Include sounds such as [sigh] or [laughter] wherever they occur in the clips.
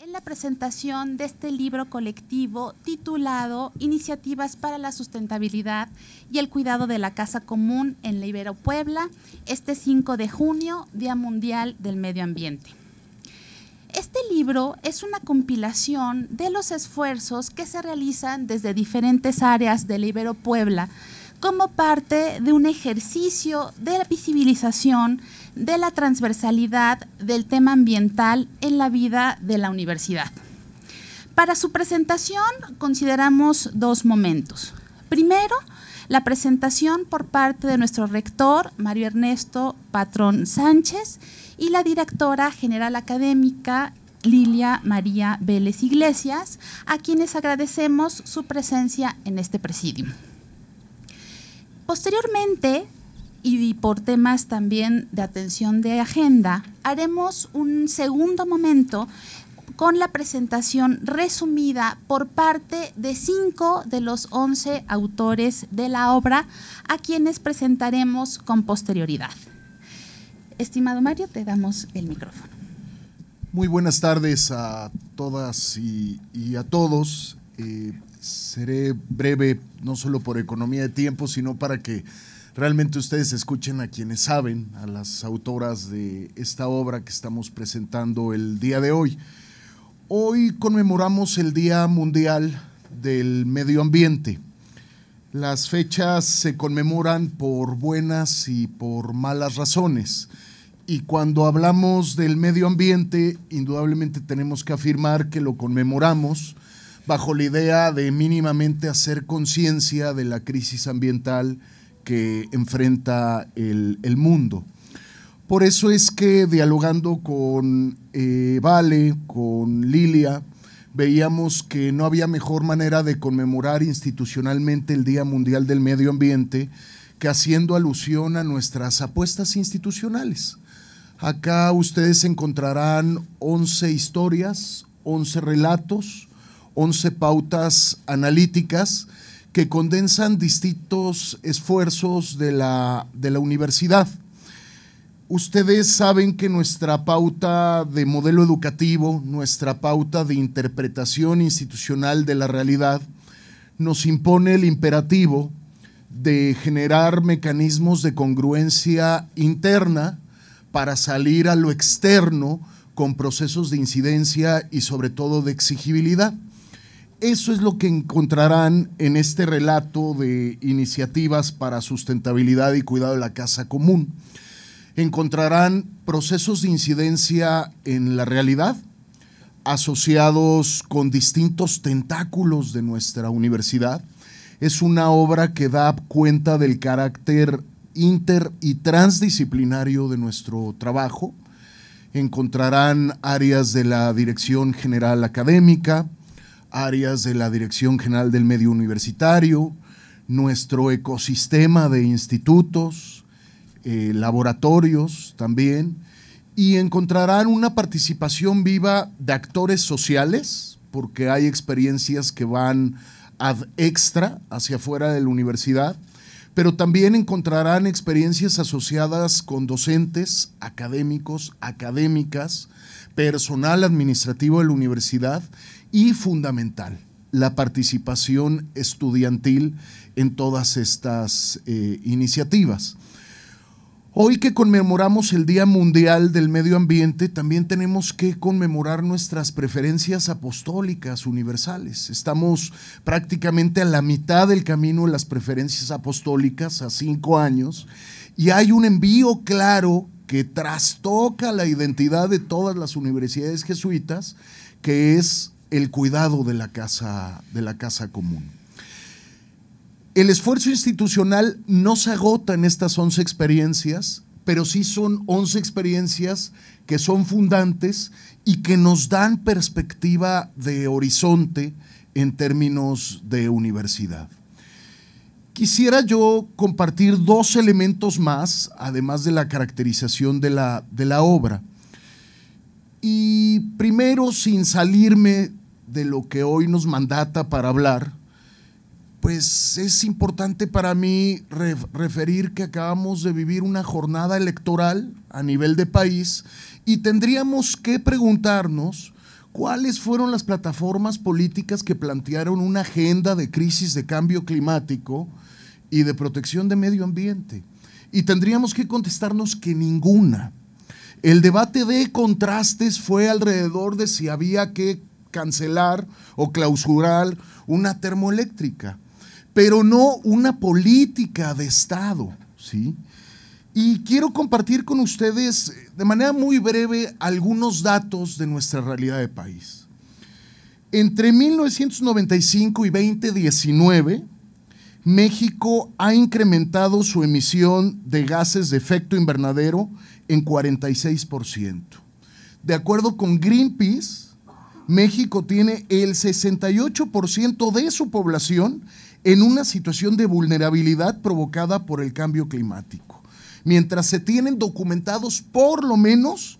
en la presentación de este libro colectivo titulado Iniciativas para la Sustentabilidad y el Cuidado de la Casa Común en la Ibero Puebla, este 5 de junio, Día Mundial del Medio Ambiente. Este libro es una compilación de los esfuerzos que se realizan desde diferentes áreas de Ibero Puebla como parte de un ejercicio de visibilización de la transversalidad del tema ambiental en la vida de la universidad. Para su presentación consideramos dos momentos. Primero, la presentación por parte de nuestro rector, Mario Ernesto Patrón Sánchez, y la directora general académica, Lilia María Vélez Iglesias, a quienes agradecemos su presencia en este presidio. Posteriormente, y por temas también de atención de agenda, haremos un segundo momento con la presentación resumida por parte de cinco de los once autores de la obra, a quienes presentaremos con posterioridad. Estimado Mario, te damos el micrófono. Muy buenas tardes a todas y, a todos. Eh, seré breve, no solo por economía de tiempo, sino para que realmente ustedes escuchen a quienes saben, a las autoras de esta obra que estamos presentando el día de hoy. Hoy conmemoramos el Día Mundial del Medio Ambiente. Las fechas se conmemoran por buenas y por malas razones. Y cuando hablamos del medio ambiente, indudablemente tenemos que afirmar que lo conmemoramos bajo la idea de mínimamente hacer conciencia de la crisis ambiental que enfrenta el, mundo. Por eso es que dialogando con eh, Vale, con Lilia, veíamos que no había mejor manera de conmemorar institucionalmente el Día Mundial del Medio Ambiente que haciendo alusión a nuestras apuestas institucionales. Acá ustedes encontrarán 11 historias, 11 relatos, 11 pautas analíticas que condensan distintos esfuerzos de la, de la universidad. Ustedes saben que nuestra pauta de modelo educativo, nuestra pauta de interpretación institucional de la realidad, nos impone el imperativo de generar mecanismos de congruencia interna para salir a lo externo con procesos de incidencia y sobre todo de exigibilidad. Eso es lo que encontrarán en este relato de iniciativas para sustentabilidad y cuidado de la casa común. Encontrarán procesos de incidencia en la realidad asociados con distintos tentáculos de nuestra universidad. Es una obra que da cuenta del carácter inter y transdisciplinario de nuestro trabajo. Encontrarán áreas de la Dirección General Académica, áreas de la Dirección General del Medio Universitario, nuestro ecosistema de institutos, eh, laboratorios también, y encontrarán una participación viva de actores sociales, porque hay experiencias que van ad extra hacia afuera de la universidad, pero también encontrarán experiencias asociadas con docentes, académicos, académicas, personal administrativo de la universidad y fundamental la participación estudiantil en todas estas eh, iniciativas. Hoy que conmemoramos el Día Mundial del Medio Ambiente, también tenemos que conmemorar nuestras preferencias apostólicas universales. Estamos prácticamente a la mitad del camino de las preferencias apostólicas, a cinco años, y hay un envío claro que trastoca la identidad de todas las universidades jesuitas, que es el cuidado de la casa, de la casa común. El esfuerzo institucional no se agota en estas 11 experiencias, pero sí son 11 experiencias que son fundantes y que nos dan perspectiva de horizonte en términos de universidad. Quisiera yo compartir dos elementos más, además de la caracterización de la, de la obra. Y primero, sin salirme de lo que hoy nos mandata para hablar, pues es importante para mí referir que acabamos de vivir una jornada electoral a nivel de país y tendríamos que preguntarnos cuáles fueron las plataformas políticas que plantearon una agenda de crisis de cambio climático y de protección de medio ambiente. Y tendríamos que contestarnos que ninguna. El debate de contrastes fue alrededor de si había que cancelar o clausurar una termoeléctrica, pero no una política de Estado, ¿sí? Y quiero compartir con ustedes eh, de manera muy breve algunos datos de nuestra realidad de país. Entre 1995 y 2019, México ha incrementado su emisión de gases de efecto invernadero en 46%. De acuerdo con Greenpeace, México tiene el 68% de su población en una situación de vulnerabilidad provocada por el cambio climático, mientras se tienen documentados por lo menos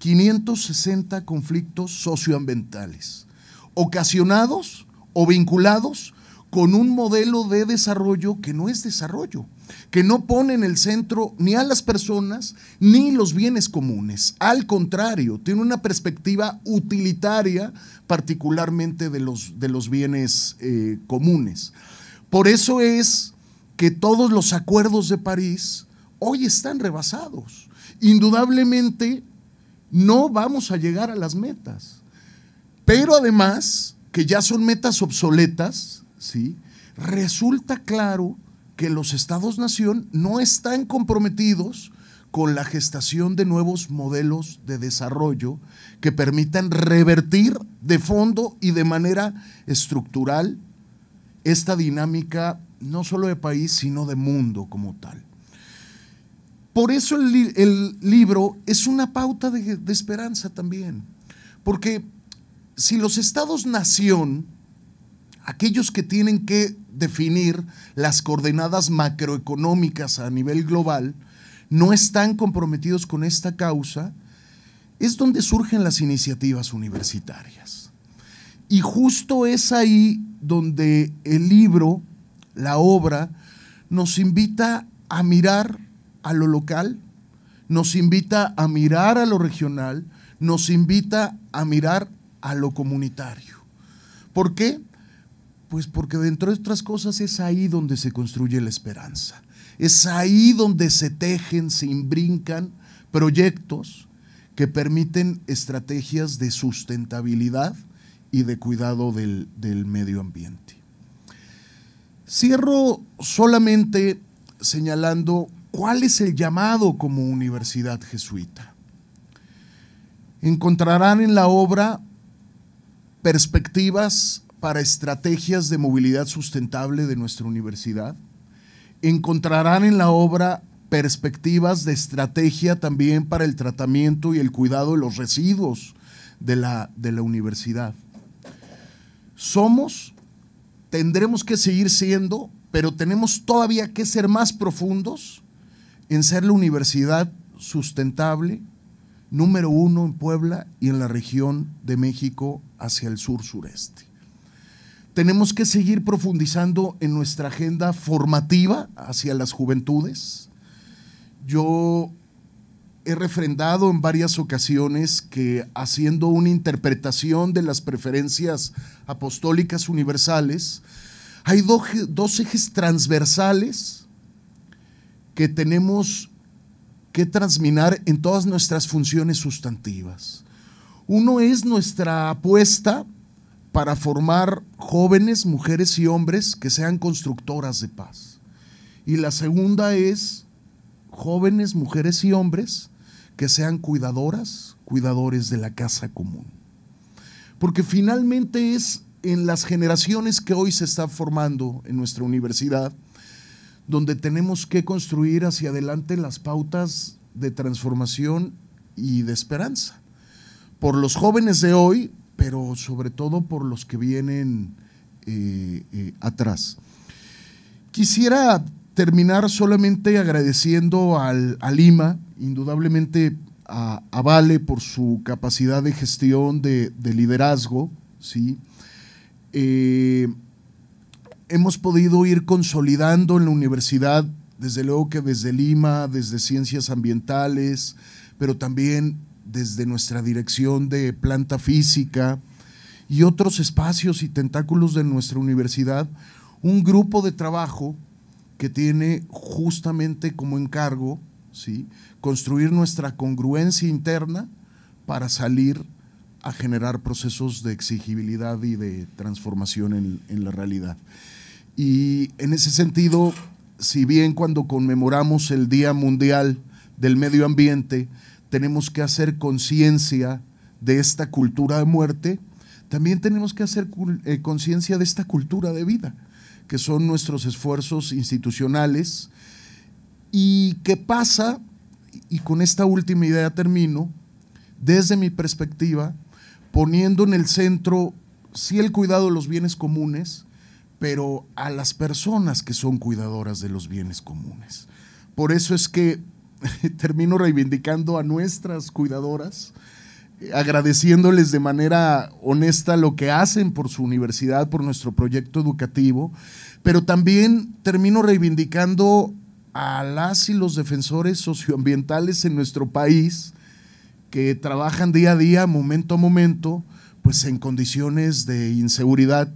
560 conflictos socioambientales, ocasionados o vinculados con un modelo de desarrollo que no es desarrollo, que no pone en el centro ni a las personas ni los bienes comunes. Al contrario, tiene una perspectiva utilitaria particularmente de los, de los bienes eh, comunes. Por eso es que todos los acuerdos de París hoy están rebasados. Indudablemente no vamos a llegar a las metas. Pero además, que ya son metas obsoletas, ¿sí? resulta claro que los estados-nación no están comprometidos con la gestación de nuevos modelos de desarrollo que permitan revertir de fondo y de manera estructural esta dinámica no solo de país, sino de mundo como tal. Por eso el, libro es una pauta de esperanza también, porque si los estados-nación, aquellos que tienen que definir las coordenadas macroeconómicas a nivel global, no están comprometidos con esta causa, es donde surgen las iniciativas universitarias. Y justo es ahí donde el libro, la obra, nos invita a mirar a lo local, nos invita a mirar a lo regional, nos invita a mirar a lo comunitario. ¿Por qué? Pues porque dentro de otras cosas es ahí donde se construye la esperanza. Es ahí donde se tejen, se imbrincan proyectos que permiten estrategias de sustentabilidad y de cuidado del, del medio ambiente. Cierro solamente señalando cuál es el llamado como universidad jesuita. Encontrarán en la obra perspectivas para estrategias de movilidad sustentable de nuestra universidad. Encontrarán en la obra perspectivas de estrategia también para el tratamiento y el cuidado de los residuos de la, de la universidad. Somos, tendremos que seguir siendo, pero tenemos todavía que ser más profundos en ser la universidad sustentable número uno en Puebla y en la región de México hacia el sur-sureste tenemos que seguir profundizando en nuestra agenda formativa hacia las juventudes. Yo he refrendado en varias ocasiones que haciendo una interpretación de las preferencias apostólicas universales, hay dos ejes transversales que tenemos que transminar en todas nuestras funciones sustantivas. Uno es nuestra apuesta para formar jóvenes, mujeres y hombres que sean constructoras de paz. Y la segunda es jóvenes, mujeres y hombres que sean cuidadoras, cuidadores de la casa común. Porque finalmente es en las generaciones que hoy se está formando en nuestra universidad, donde tenemos que construir hacia adelante las pautas de transformación y de esperanza. Por los jóvenes de hoy, pero sobre todo por los que vienen eh, eh, atrás. Quisiera terminar solamente agradeciendo al, a Lima, indudablemente a, Vale por su capacidad de gestión, de, liderazgo, ¿sí? Eh, hemos podido ir consolidando en la universidad, desde luego que desde Lima, desde ciencias ambientales, pero también desde nuestra dirección de planta física y otros espacios y tentáculos de nuestra universidad, un grupo de trabajo que tiene justamente como encargo ¿sí? construir nuestra congruencia interna para salir a generar procesos de exigibilidad y de transformación en, en la realidad. Y en ese sentido, si bien cuando conmemoramos el Día Mundial del Medio Ambiente, tenemos que hacer conciencia de esta cultura de muerte, también tenemos que hacer eh, conciencia de esta cultura de vida, que son nuestros esfuerzos institucionales. ¿Y qué pasa? Y con esta última idea termino, desde mi perspectiva, poniendo en el centro, sí, el cuidado de los bienes comunes, pero a las personas que son cuidadoras de los bienes comunes. Por eso es que [laughs] termino reivindicando a nuestras cuidadoras, eh, agradeciéndoles de manera honesta lo que hacen por su universidad, por nuestro proyecto educativo, pero también termino reivindicando a las y los defensores socioambientales en nuestro país que trabajan día a día, momento a momento, pues en condiciones de inseguridad,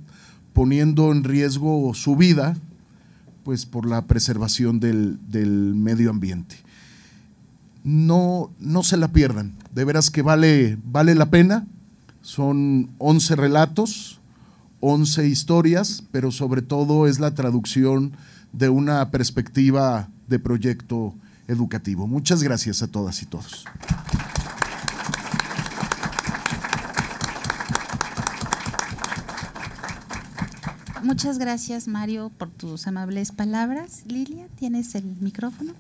poniendo en riesgo su vida, pues por la preservación del, del medio ambiente no, no se la pierdan. De veras que vale, vale la pena. Son 11 relatos, 11 historias, pero sobre todo es la traducción de una perspectiva de proyecto educativo. Muchas gracias a todas y todos. Muchas gracias, Mario, por tus amables palabras. Lilia, tienes el micrófono.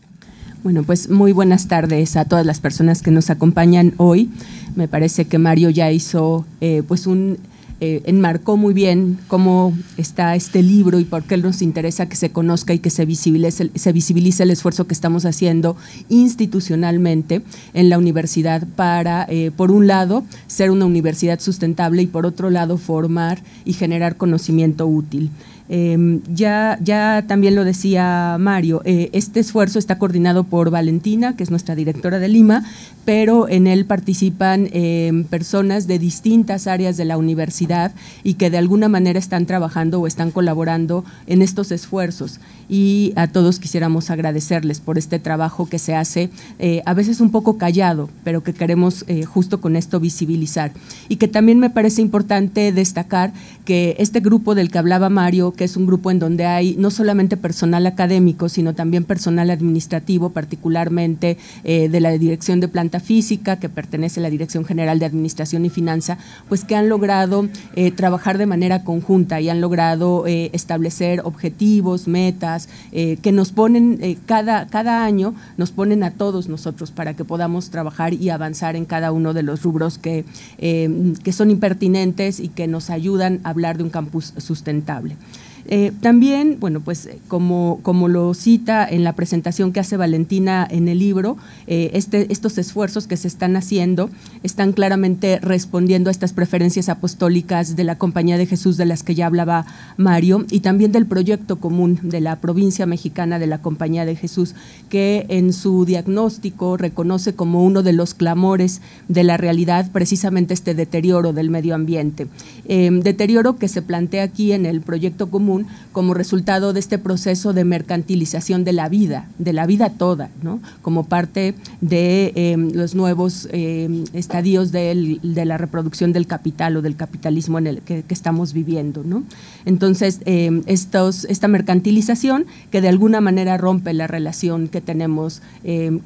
Bueno, pues muy buenas tardes a todas las personas que nos acompañan hoy. Me parece que Mario ya hizo, eh, pues un, eh, enmarcó muy bien cómo está este libro y por qué nos interesa que se conozca y que se visibilice, el esfuerzo que estamos haciendo institucionalmente en la universidad para, eh, por un lado, ser una universidad sustentable y por otro lado, formar y generar conocimiento útil. Em, ya, ya también lo decía Mario, eh, este esfuerzo está coordinado por Valentina, que es nuestra directora de Lima, pero en él participan em, personas de distintas áreas de la universidad y que de alguna manera están trabajando o están colaborando en estos esfuerzos. Y a todos quisiéramos agradecerles por este trabajo que se hace, eh, a veces un poco callado, pero que queremos eh, justo con esto visibilizar. Y que también me parece importante destacar que este grupo del que hablaba Mario, que es un grupo en donde hay no solamente personal académico, sino también personal administrativo, particularmente eh, de la Dirección de Planta Física, que pertenece a la Dirección General de Administración y Finanza, pues que han logrado eh, trabajar de manera conjunta y han logrado eh, establecer objetivos, metas, que nos ponen cada, año, nos ponen a todos nosotros para que podamos trabajar y avanzar en cada uno de los rubros que, que son impertinentes y que nos ayudan a hablar de un campus sustentable. Eh, también, bueno, pues eh, como, como lo cita en la presentación que hace Valentina en el libro, eh, este, estos esfuerzos que se están haciendo están claramente respondiendo a estas preferencias apostólicas de la Compañía de Jesús de las que ya hablaba Mario y también del proyecto común de la provincia mexicana de la Compañía de Jesús, que en su diagnóstico reconoce como uno de los clamores de la realidad precisamente este deterioro del medio ambiente. Em, deterioro que se plantea aquí en el proyecto común como resultado de este proceso de mercantilización de la vida, de la vida toda, como parte de em, los nuevos em, estadios de la reproducción del capital o del capitalismo en el que, estamos viviendo. Entonces, em, esta mercantilización que de alguna manera rompe la relación que tenemos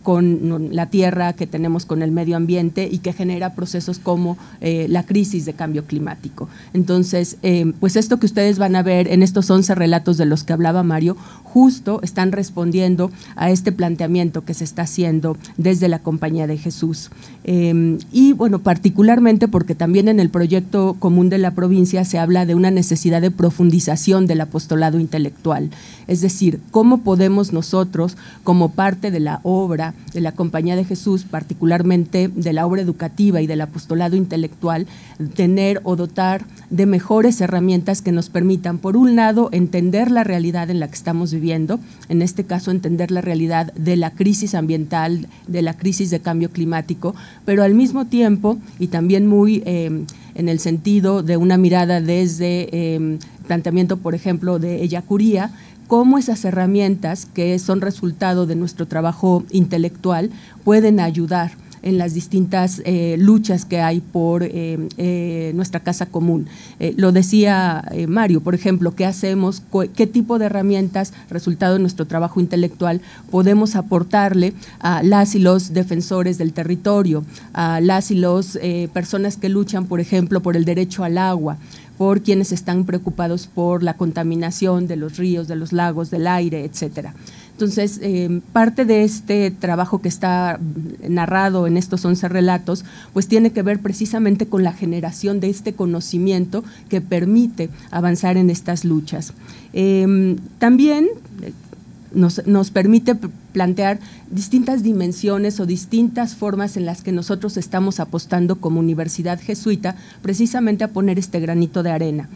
con la tierra, que tenemos con el medio ambiente y que genera procesos como eh, la crisis de cambio climático. Entonces, pues esto que ustedes van a ver en estos 11 relatos de los que hablaba Mario justo están respondiendo a este planteamiento que se está haciendo desde la Compañía de Jesús. Em, y bueno, particularmente porque también en el proyecto común de la provincia se habla de una necesidad de profundización del apostolado intelectual. Es decir, cómo podemos nosotros, como parte de la obra de la Compañía de Jesús, particularmente de la obra educativa y del apostolado intelectual, tener o dotar de mejores herramientas que nos permitan, por un lado, entender la realidad en la que estamos viviendo, en este caso entender la realidad de la crisis ambiental, de la crisis de cambio climático, pero al mismo tiempo, y también muy eh, en el sentido de una mirada desde el eh, planteamiento, por ejemplo, de Curía cómo esas herramientas que son resultado de nuestro trabajo intelectual pueden ayudar en las distintas eh, luchas que hay por eh, eh, nuestra casa común. lo decía Mario, por ejemplo, ¿qué hacemos? ¿Qué tipo de herramientas, resultado de nuestro trabajo intelectual, podemos aportarle a las y los defensores del territorio, a las y los personas que luchan, por ejemplo, por el derecho al agua? por quienes están preocupados por la contaminación de los ríos, de los lagos, del aire, etcétera. Entonces, eh, parte de este trabajo que está narrado en estos 11 relatos, pues tiene que ver precisamente con la generación de este conocimiento que permite avanzar en estas luchas. Eh, también nos, permite plantear distintas dimensiones o distintas formas en las que nosotros estamos apostando como universidad jesuita precisamente a poner este granito de arena.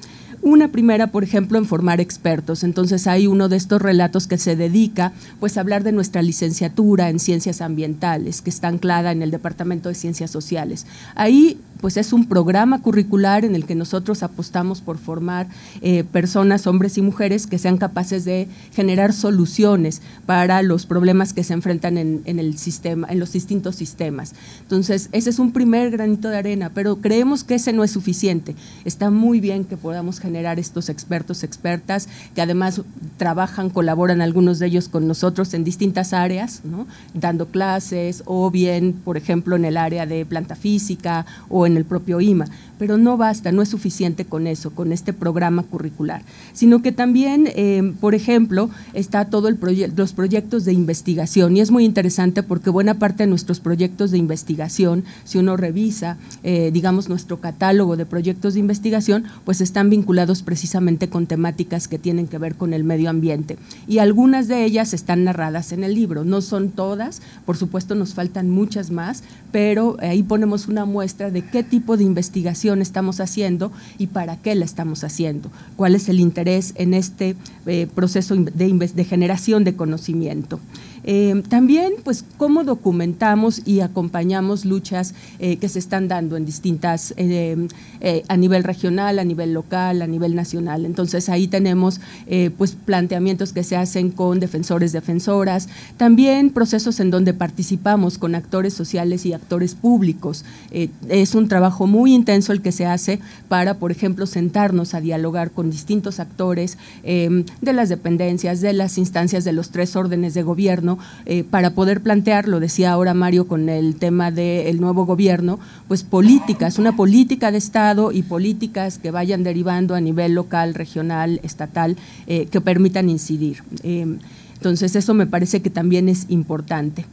Una primera, por ejemplo, en formar expertos. Entonces hay uno de estos relatos que se dedica pues a hablar de nuestra licenciatura en ciencias ambientales, que está anclada en el Departamento de Ciencias Sociales. Ahí pues es un programa curricular en el que nosotros apostamos por formar eh, personas, hombres y mujeres, que sean capaces de generar soluciones para los problemas que se enfrentan en, el sistema, en los distintos sistemas. Entonces, ese es un primer granito de arena, pero creemos que ese no es suficiente. Está muy bien que podamos generar estos expertos, expertas, que además trabajan, colaboran algunos de ellos con nosotros en distintas áreas, ¿no? dando clases o bien, por ejemplo, en el área de planta física o en el propio IMA. Pero no basta, no es suficiente con eso, con este programa curricular, sino que también, eh, por ejemplo, está todo el los proyectos de investigación y es muy interesante porque buena parte de nuestros proyectos de investigación, si uno revisa, eh, digamos, nuestro catálogo de proyectos de investigación, pues están vinculados precisamente con temáticas que tienen que ver con el medio ambiente y algunas de ellas están narradas en el libro, no son todas, por supuesto nos faltan muchas más, pero ahí ponemos una muestra de qué tipo de investigación estamos haciendo y para qué la estamos haciendo, cuál es el interés en este eh, proceso de, de generación de conocimiento. Eh, también, pues, cómo documentamos y acompañamos luchas eh, que se están dando en distintas, eh, a nivel regional, a nivel local, a nivel nacional. Entonces, ahí tenemos, pues, planteamientos que se hacen con defensores, defensoras, también procesos en donde participamos con actores sociales y actores públicos. es un trabajo muy intenso el que se hace para, por ejemplo, sentarnos a dialogar con distintos actores de las dependencias, de las instancias de los tres órdenes de gobierno, eh, para poder plantear, lo decía ahora Mario con el tema del nuevo gobierno, pues políticas, una política de Estado y políticas que vayan derivando a nivel local, regional, estatal, eh, que permitan incidir. Eh, entonces eso me parece que también es importante.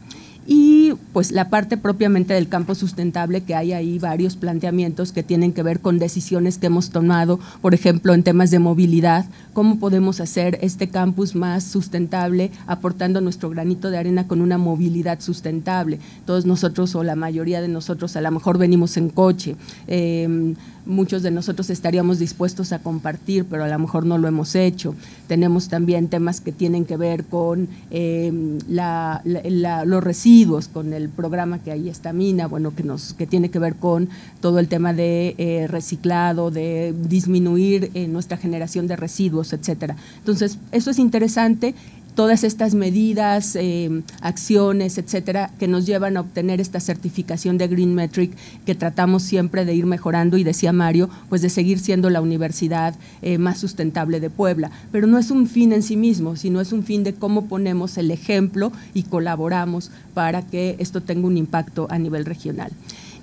Y pues la parte propiamente del campo sustentable, que hay ahí varios planteamientos que tienen que ver con decisiones que hemos tomado, por ejemplo, en temas de movilidad, cómo podemos hacer este campus más sustentable, aportando nuestro granito de arena con una movilidad sustentable. Todos nosotros o la mayoría de nosotros a lo mejor venimos en coche. Em, muchos de nosotros estaríamos dispuestos a compartir, pero a lo mejor no lo hemos hecho. Tenemos también temas que tienen que ver con em, los residuos, con el el programa que ahí está Mina, bueno, que, nos, que tiene que ver con todo el tema de eh, reciclado, de disminuir eh, nuestra generación de residuos, etcétera. Entonces, eso es interesante todas estas medidas, eh, acciones, etcétera, que nos llevan a obtener esta certificación de Green Metric que tratamos siempre de ir mejorando y decía Mario, pues de seguir siendo la universidad eh, más sustentable de Puebla. Pero no es un fin en sí mismo, sino es un fin de cómo ponemos el ejemplo y colaboramos para que esto tenga un impacto a nivel regional.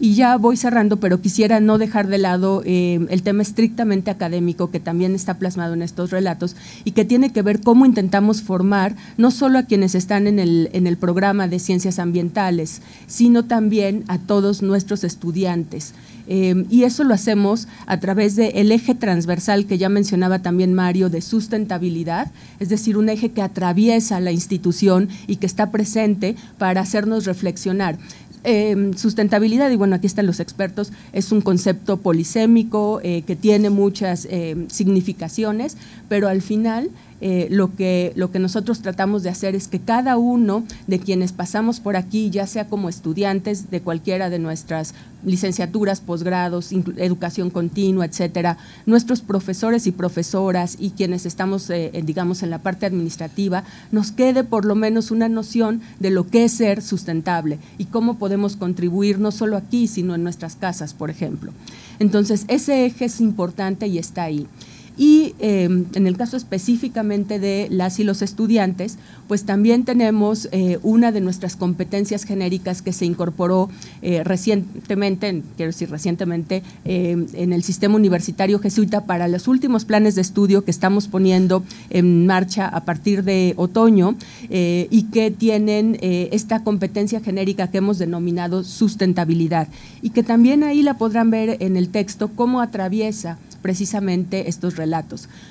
Y ya voy cerrando, pero quisiera no dejar de lado eh, el tema estrictamente académico que también está plasmado en estos relatos y que tiene que ver cómo intentamos formar no solo a quienes están en el, programa de ciencias ambientales, sino también a todos nuestros estudiantes. Eh, y eso lo hacemos a través del eje transversal que ya mencionaba también Mario de sustentabilidad, es decir, un eje que atraviesa la institución y que está presente para hacernos reflexionar. Em, sustentabilidad, y bueno, aquí están los expertos, es un concepto polisémico eh, que tiene muchas em, significaciones, pero al final eh, lo, que, nosotros tratamos de hacer es que cada uno de quienes pasamos por aquí, ya sea como estudiantes de cualquiera de nuestras licenciaturas, posgrados, educación continua, etcétera, nuestros profesores y profesoras y quienes estamos, eh, digamos, en la parte administrativa, nos quede por lo menos una noción de lo que es ser sustentable y cómo podemos contribuir no solo aquí, sino en nuestras casas, por ejemplo. Entonces, ese eje es importante y está ahí. Y em, en el caso específicamente de las y los estudiantes, pues también tenemos eh, una de nuestras competencias genéricas que se incorporó eh, recientemente, quiero decir recientemente, em, en el sistema universitario jesuita para los últimos planes de estudio que estamos poniendo en marcha a partir de otoño eh, y que tienen esta competencia genérica que hemos denominado sustentabilidad y que también ahí la podrán ver en el texto cómo atraviesa precisamente estos relatos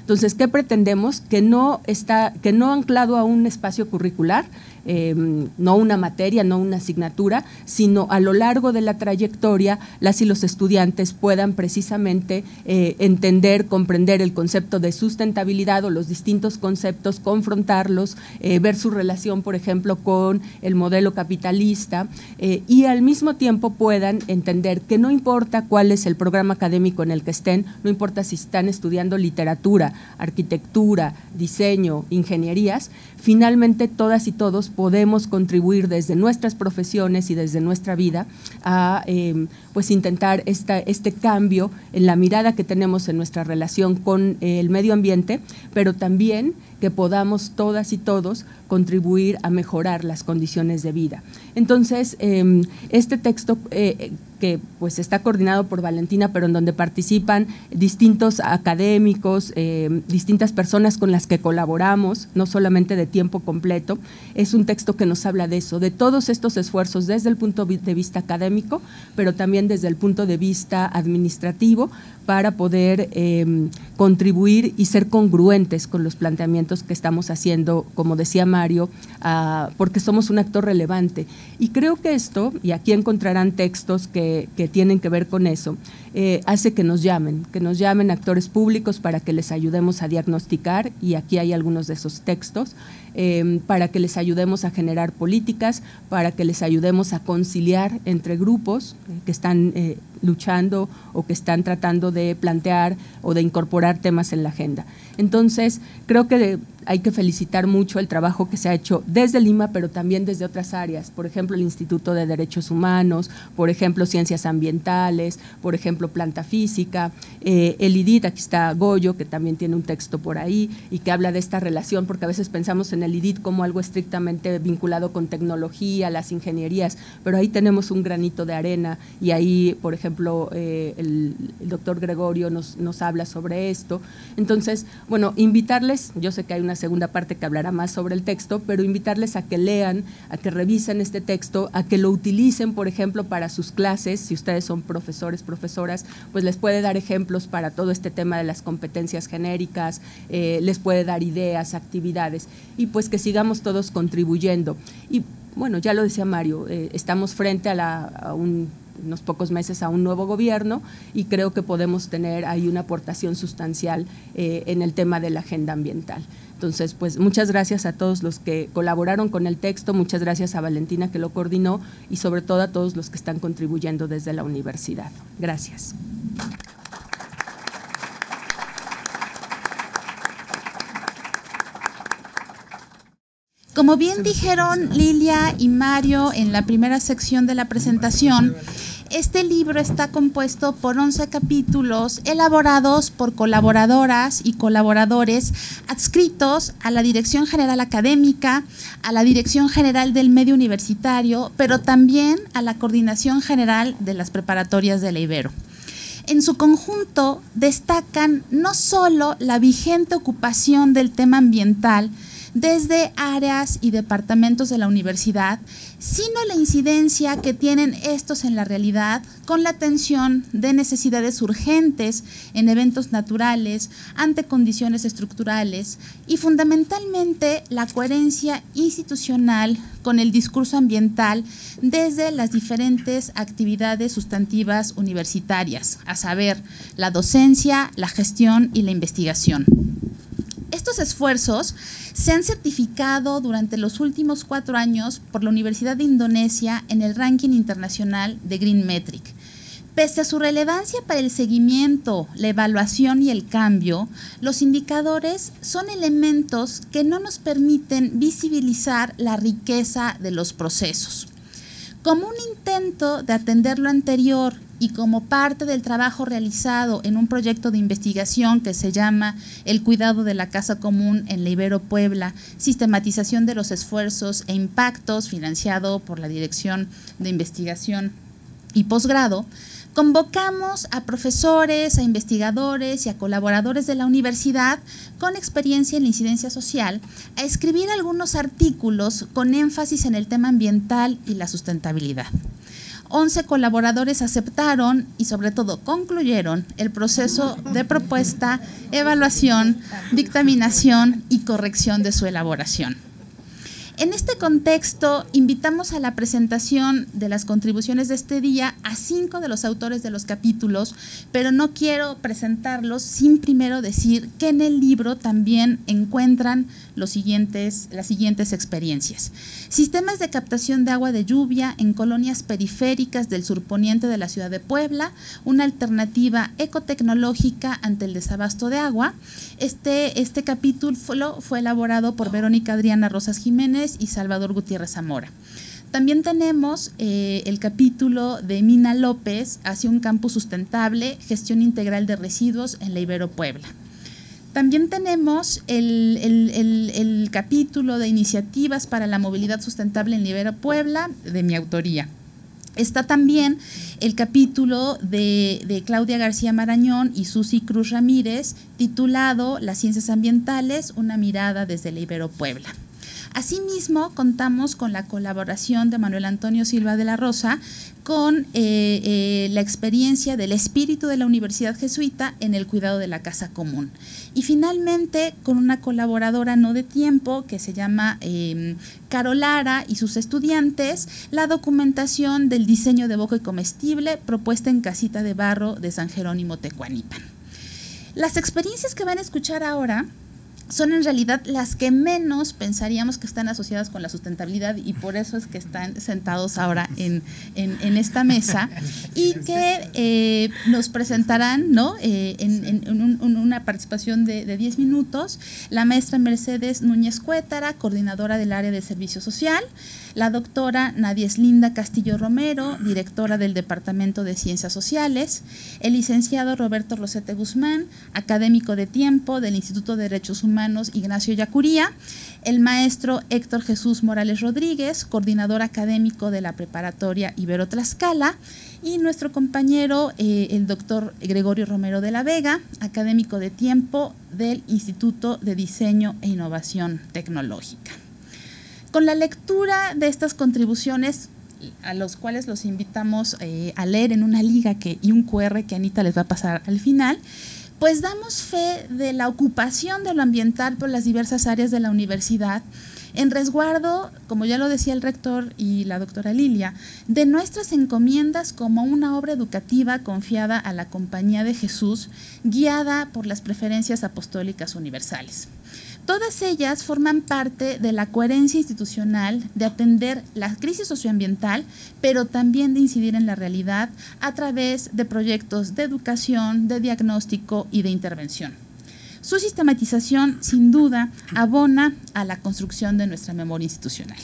entonces, ¿qué pretendemos? Que no, está, que no anclado a un espacio curricular, Em, no una materia, no una asignatura, sino a lo largo de la trayectoria las y los estudiantes puedan precisamente eh, entender, comprender el concepto de sustentabilidad o los distintos conceptos, confrontarlos, eh, ver su relación, por ejemplo, con el modelo capitalista eh, y al mismo tiempo puedan entender que no importa cuál es el programa académico en el que estén, no importa si están estudiando literatura, arquitectura, diseño, ingenierías, finalmente todas y todos podemos contribuir desde nuestras profesiones y desde nuestra vida a em, pues intentar esta, este cambio en la mirada que tenemos en nuestra relación con eh, el medio ambiente, pero también que podamos todas y todos contribuir a mejorar las condiciones de vida. Entonces, em, este texto eh, que pues está coordinado por Valentina, pero en donde participan distintos académicos, eh, distintas personas con las que colaboramos, no solamente de tiempo completo. Es un texto que nos habla de eso, de todos estos esfuerzos desde el punto de vista académico, pero también desde el punto de vista administrativo, para poder em, contribuir y ser congruentes con los planteamientos que estamos haciendo, como decía Mario, ah, porque somos un actor relevante. Y creo que esto, y aquí encontrarán textos que, tienen que ver con eso, eh, hace que nos llamen, que nos llamen actores públicos para que les ayudemos a diagnosticar, y aquí hay algunos de esos textos. Em, para que les ayudemos a generar políticas, para que les ayudemos a conciliar entre grupos eh, que están eh, luchando o que están tratando de plantear o de incorporar temas en la agenda. Entonces, creo que hay que felicitar mucho el trabajo que se ha hecho desde Lima, pero también desde otras áreas, por ejemplo, el Instituto de Derechos Humanos, por ejemplo, Ciencias Ambientales, por ejemplo, Planta Física, eh, el IDIT, aquí está Goyo, que también tiene un texto por ahí y que habla de esta relación, porque a veces pensamos en el IDIT como algo estrictamente vinculado con tecnología, las ingenierías, pero ahí tenemos un granito de arena y ahí, por ejemplo, eh, el, doctor Gregorio nos, nos habla sobre esto. Entonces, bueno, invitarles, yo sé que hay una segunda parte que hablará más sobre el texto, pero invitarles a que lean, a que revisen este texto, a que lo utilicen, por ejemplo, para sus clases. Si ustedes son profesores, profesoras, pues les puede dar ejemplos para todo este tema de las competencias genéricas, eh, les puede dar ideas, actividades, y pues que sigamos todos contribuyendo. Y bueno, ya lo decía Mario, eh, estamos frente a, unos pocos meses a un nuevo gobierno y creo que podemos tener ahí una aportación sustancial eh, en el tema de la agenda ambiental. Entonces, pues muchas gracias a todos los que colaboraron con el texto, muchas gracias a Valentina que lo coordinó y sobre todo a todos los que están contribuyendo desde la universidad. Gracias. Como bien dijeron Lilia y Mario en la primera sección de la presentación, este libro está compuesto por 11 capítulos elaborados por colaboradoras y colaboradores adscritos a la Dirección General Académica, a la Dirección General del Medio Universitario, pero también a la Coordinación General de las Preparatorias de la Ibero en su conjunto destacan no solo la vigente ocupación del tema ambiental desde áreas y departamentos de la universidad, sino la incidencia que tienen estos en la realidad con la atención de necesidades urgentes en eventos naturales, ante condiciones estructurales y fundamentalmente la coherencia institucional con el discurso ambiental desde las diferentes actividades sustantivas universitarias, a saber, la docencia, la gestión y la investigación estos esfuerzos se han certificado durante los últimos cuatro años por la Universidad de Indonesia en el ranking internacional de Green Metric. Pese a su relevancia para el seguimiento, la evaluación y el cambio, los indicadores son elementos que no nos permiten visibilizar la riqueza de los procesos. Como un intento de atender lo anterior y como parte del trabajo realizado en un proyecto de investigación que se llama El cuidado de la casa común en la Ibero Puebla, sistematización de los esfuerzos e impactos financiado por la Dirección de Investigación y Posgrado, Convocamos a profesores, a investigadores y a colaboradores de la universidad con experiencia en la incidencia social a escribir algunos artículos con énfasis en el tema ambiental y la sustentabilidad. 11 colaboradores aceptaron y sobre todo concluyeron el proceso de propuesta, evaluación, dictaminación y corrección de su elaboración. En este contexto, invitamos a la presentación de las contribuciones de este día a cinco de los autores de los capítulos, pero no quiero presentarlos sin primero decir que en el libro también encuentran las siguientes experiencias. Sistemas de captación de agua de lluvia en colonias periféricas del surponiente de la ciudad de Puebla, una alternativa ecotecnológica ante el desabasto de agua. Este, este capítulo fue elaborado por Verónica Adriana Rosas Jiménez y Salvador Gutiérrez Zamora. También tenemos eh, el capítulo de Mina López hacia un campo sustentable, gestión integral de residuos en la Ibero Puebla. También tenemos el, capítulo de iniciativas para la movilidad sustentable en Libero Puebla, de mi autoría. Está también el capítulo de, de, Claudia García Marañón y Susi Cruz Ramírez, titulado Las ciencias ambientales, una mirada desde Libero Puebla. Asimismo, contamos con la colaboración de Manuel Antonio Silva de la Rosa con eh, eh, la experiencia del espíritu de la Universidad Jesuita en el cuidado de la casa común. Y finalmente, con una colaboradora no de tiempo que se llama em, Carolara y sus estudiantes, la documentación del diseño de boca y comestible propuesta en Casita de Barro de San Jerónimo Tecuanipan. Las experiencias que van a escuchar ahora son en realidad las que menos pensaríamos que están asociadas con la sustentabilidad y por eso es que están sentados ahora en, esta mesa y que eh, nos presentarán ¿no? Eh, en, una participación de 10 minutos la maestra Mercedes Núñez Cuétara, coordinadora del área de servicio social, la doctora Nadia Linda Castillo Romero, directora del Departamento de Ciencias Sociales, el licenciado Roberto Rosete Guzmán, académico de tiempo del Instituto de Derechos Humanos, Ignacio Yacuría, el maestro Héctor Jesús Morales Rodríguez, coordinador académico de la preparatoria Ibero Tlaxcala, y nuestro compañero, eh, el doctor Gregorio Romero de la Vega, académico de tiempo del Instituto de Diseño e Innovación Tecnológica. Con la lectura de estas contribuciones, a los cuales los invitamos eh, a leer en una liga y un QR que Anita les va a pasar al final, pues damos fe de la ocupación de lo ambiental por las diversas áreas de la universidad, en resguardo, como ya lo decía el rector y la doctora Lilia, de nuestras encomiendas como una obra educativa confiada a la Compañía de Jesús, guiada por las preferencias apostólicas universales. Todas ellas forman parte de la coherencia institucional de atender la crisis socioambiental, pero también de incidir en la realidad a través de proyectos de educación, de diagnóstico y de intervención. Su sistematización, sin duda, abona a la construcción de nuestra memoria institucional.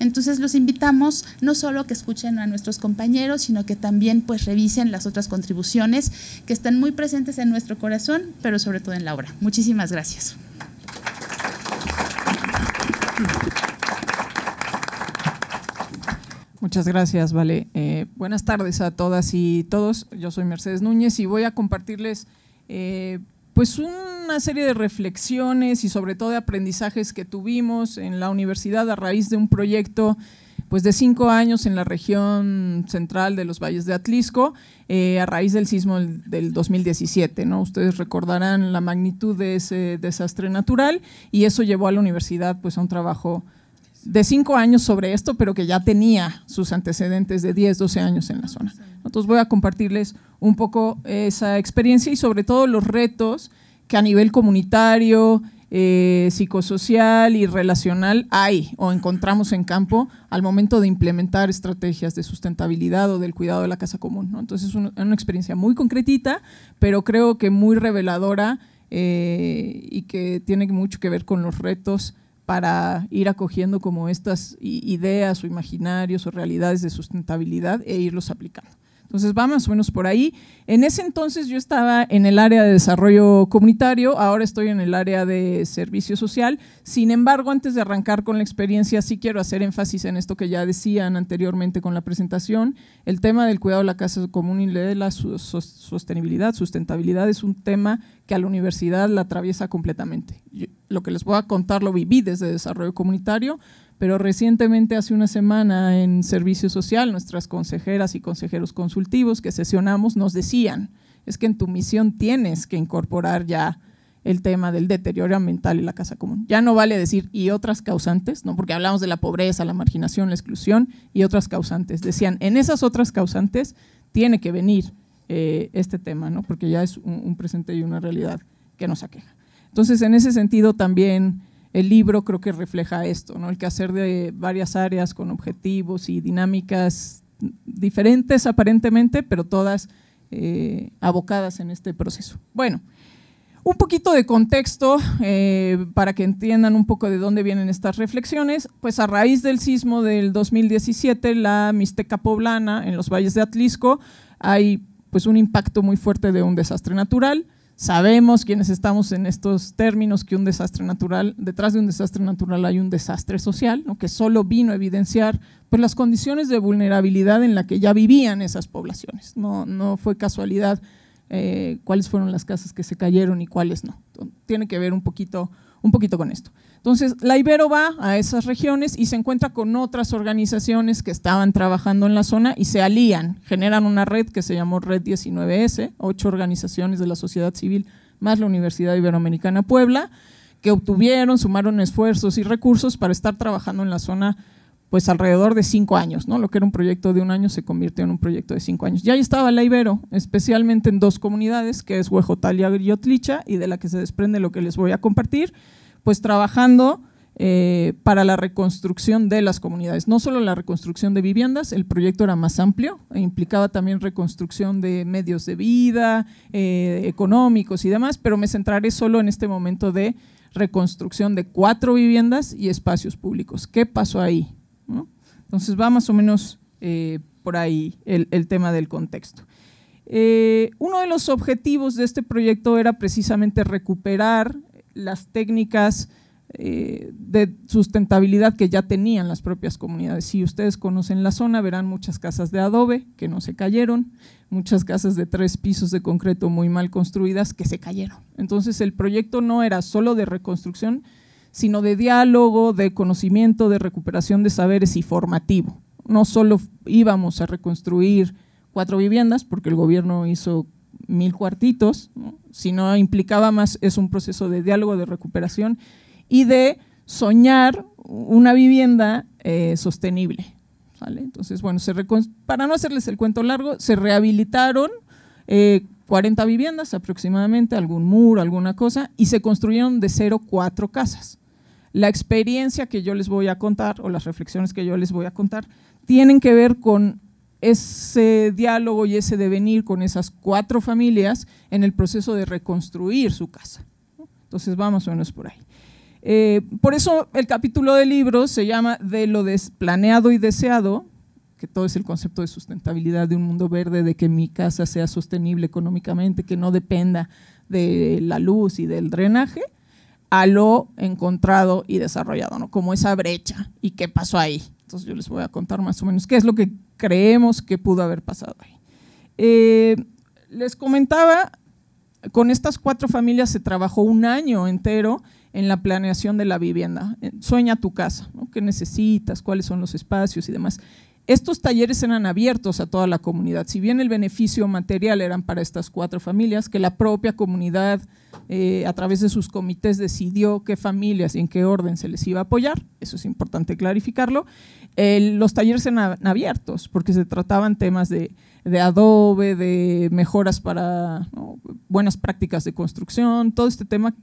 Entonces, los invitamos no solo que escuchen a nuestros compañeros, sino que también pues, revisen las otras contribuciones que están muy presentes en nuestro corazón, pero sobre todo en la obra. Muchísimas gracias. Muchas gracias, Vale. Eh, buenas tardes a todas y todos. Yo soy Mercedes Núñez y voy a compartirles eh, pues una serie de reflexiones y sobre todo de aprendizajes que tuvimos en la universidad a raíz de un proyecto pues de cinco años en la región central de los valles de Atlisco eh, a raíz del sismo del 2017. ¿no? Ustedes recordarán la magnitud de ese desastre natural y eso llevó a la universidad pues, a un trabajo de cinco años sobre esto, pero que ya tenía sus antecedentes de 10, 12 años en la zona. Entonces voy a compartirles un poco esa experiencia y sobre todo los retos que a nivel comunitario, eh, psicosocial y relacional hay o encontramos en campo al momento de implementar estrategias de sustentabilidad o del cuidado de la casa común. Entonces es una experiencia muy concretita, pero creo que muy reveladora eh, y que tiene mucho que ver con los retos para ir acogiendo como estas ideas o imaginarios o realidades de sustentabilidad e irlos aplicando. Entonces va más o menos por ahí. En ese entonces yo estaba en el área de desarrollo comunitario, ahora estoy en el área de servicio social. Sin embargo, antes de arrancar con la experiencia, sí quiero hacer énfasis en esto que ya decían anteriormente con la presentación. El tema del cuidado de la casa común y de la sostenibilidad, sustentabilidad, es un tema que a la universidad la atraviesa completamente. lo que les voy a contar lo viví desde desarrollo comunitario, pero recientemente, hace una semana, en Servicio Social, nuestras consejeras y consejeros consultivos que sesionamos nos decían, es que en tu misión tienes que incorporar ya el tema del deterioro ambiental y la casa común. Ya no vale decir y otras causantes, ¿no? porque hablamos de la pobreza, la marginación, la exclusión y otras causantes. Decían, en esas otras causantes tiene que venir eh, este tema, ¿no? porque ya es un, un, presente y una realidad que nos aqueja. Entonces, en ese sentido también el libro creo que refleja esto, ¿no? el quehacer de varias áreas con objetivos y dinámicas diferentes aparentemente, pero todas eh, abocadas en este proceso. Bueno, un poquito de contexto eh, para que entiendan un poco de dónde vienen estas reflexiones, pues a raíz del sismo del 2017, la Mixteca Poblana en los valles de Atlisco, hay pues un impacto muy fuerte de un desastre natural, Sabemos quienes estamos en estos términos que un desastre natural, detrás de un desastre natural hay un desastre social, que solo vino a evidenciar pues, las condiciones de vulnerabilidad en la que ya vivían esas poblaciones. No, fue casualidad eh, cuáles fueron las casas que se cayeron y cuáles no. Tiene que ver un poquito, un poquito con esto. Entonces, la Ibero va a esas regiones y se encuentra con otras organizaciones que estaban trabajando en la zona y se alían, generan una red que se llamó Red 19S, ocho organizaciones de la sociedad civil más la Universidad Iberoamericana Puebla, que obtuvieron, sumaron esfuerzos y recursos para estar trabajando en la zona pues alrededor de cinco años, ¿no? Lo que era un proyecto de un año se convirtió en un proyecto de cinco años. Ya ahí estaba la Ibero, especialmente en dos comunidades, que es Huejotal y Agriotlicha y de la que se desprende lo que les voy a compartir, pues trabajando eh, para la reconstrucción de las comunidades. No solo la reconstrucción de viviendas, el proyecto era más amplio e implicaba también reconstrucción de medios de vida, eh, económicos y demás, pero me centraré solo en este momento de reconstrucción de cuatro viviendas y espacios públicos. ¿Qué pasó ahí? Entonces va más o menos eh, por ahí el, tema del contexto. uno de los objetivos de este proyecto era precisamente recuperar las técnicas eh, de sustentabilidad que ya tenían las propias comunidades. Si ustedes conocen la zona, verán muchas casas de adobe que no se cayeron, muchas casas de tres pisos de concreto muy mal construidas que se cayeron. Entonces el proyecto no era solo de reconstrucción, sino de diálogo, de conocimiento, de recuperación de saberes y formativo. No solo íbamos a reconstruir cuatro viviendas, porque el gobierno hizo mil cuartitos, si no implicaba más, es un proceso de diálogo, de recuperación y de soñar una vivienda eh, sostenible. Entonces, bueno, para no hacerles el cuento largo, se rehabilitaron 40 eh, viviendas aproximadamente, algún muro, alguna cosa, y se construyeron de cero cuatro casas. La experiencia que yo les voy a contar o las reflexiones que yo les voy a contar tienen que ver con ese diálogo y ese devenir con esas cuatro familias en el proceso de reconstruir su casa. Entonces vamos más o menos por ahí. Eh, por eso el capítulo del libro se llama De lo desplaneado y deseado, que todo es el concepto de sustentabilidad de un mundo verde, de que mi casa sea sostenible económicamente, que no dependa de la luz y del drenaje, a lo encontrado y desarrollado, ¿no? Como esa brecha y qué pasó ahí. Entonces yo les voy a contar más o menos qué es lo que creemos que pudo haber pasado ahí. Eh, les comentaba, con estas cuatro familias se trabajó un año entero en la planeación de la vivienda. Eh, sueña tu casa, ¿no? ¿Qué necesitas? ¿Cuáles son los espacios y demás? Estos talleres eran abiertos a toda la comunidad, si bien el beneficio material eran para estas cuatro familias, que la propia comunidad eh, a través de sus comités decidió qué familias y en qué orden se les iba a apoyar, eso es importante clarificarlo, los talleres eran abiertos porque se trataban temas de, adobe, de mejoras para buenas prácticas de construcción, todo este tema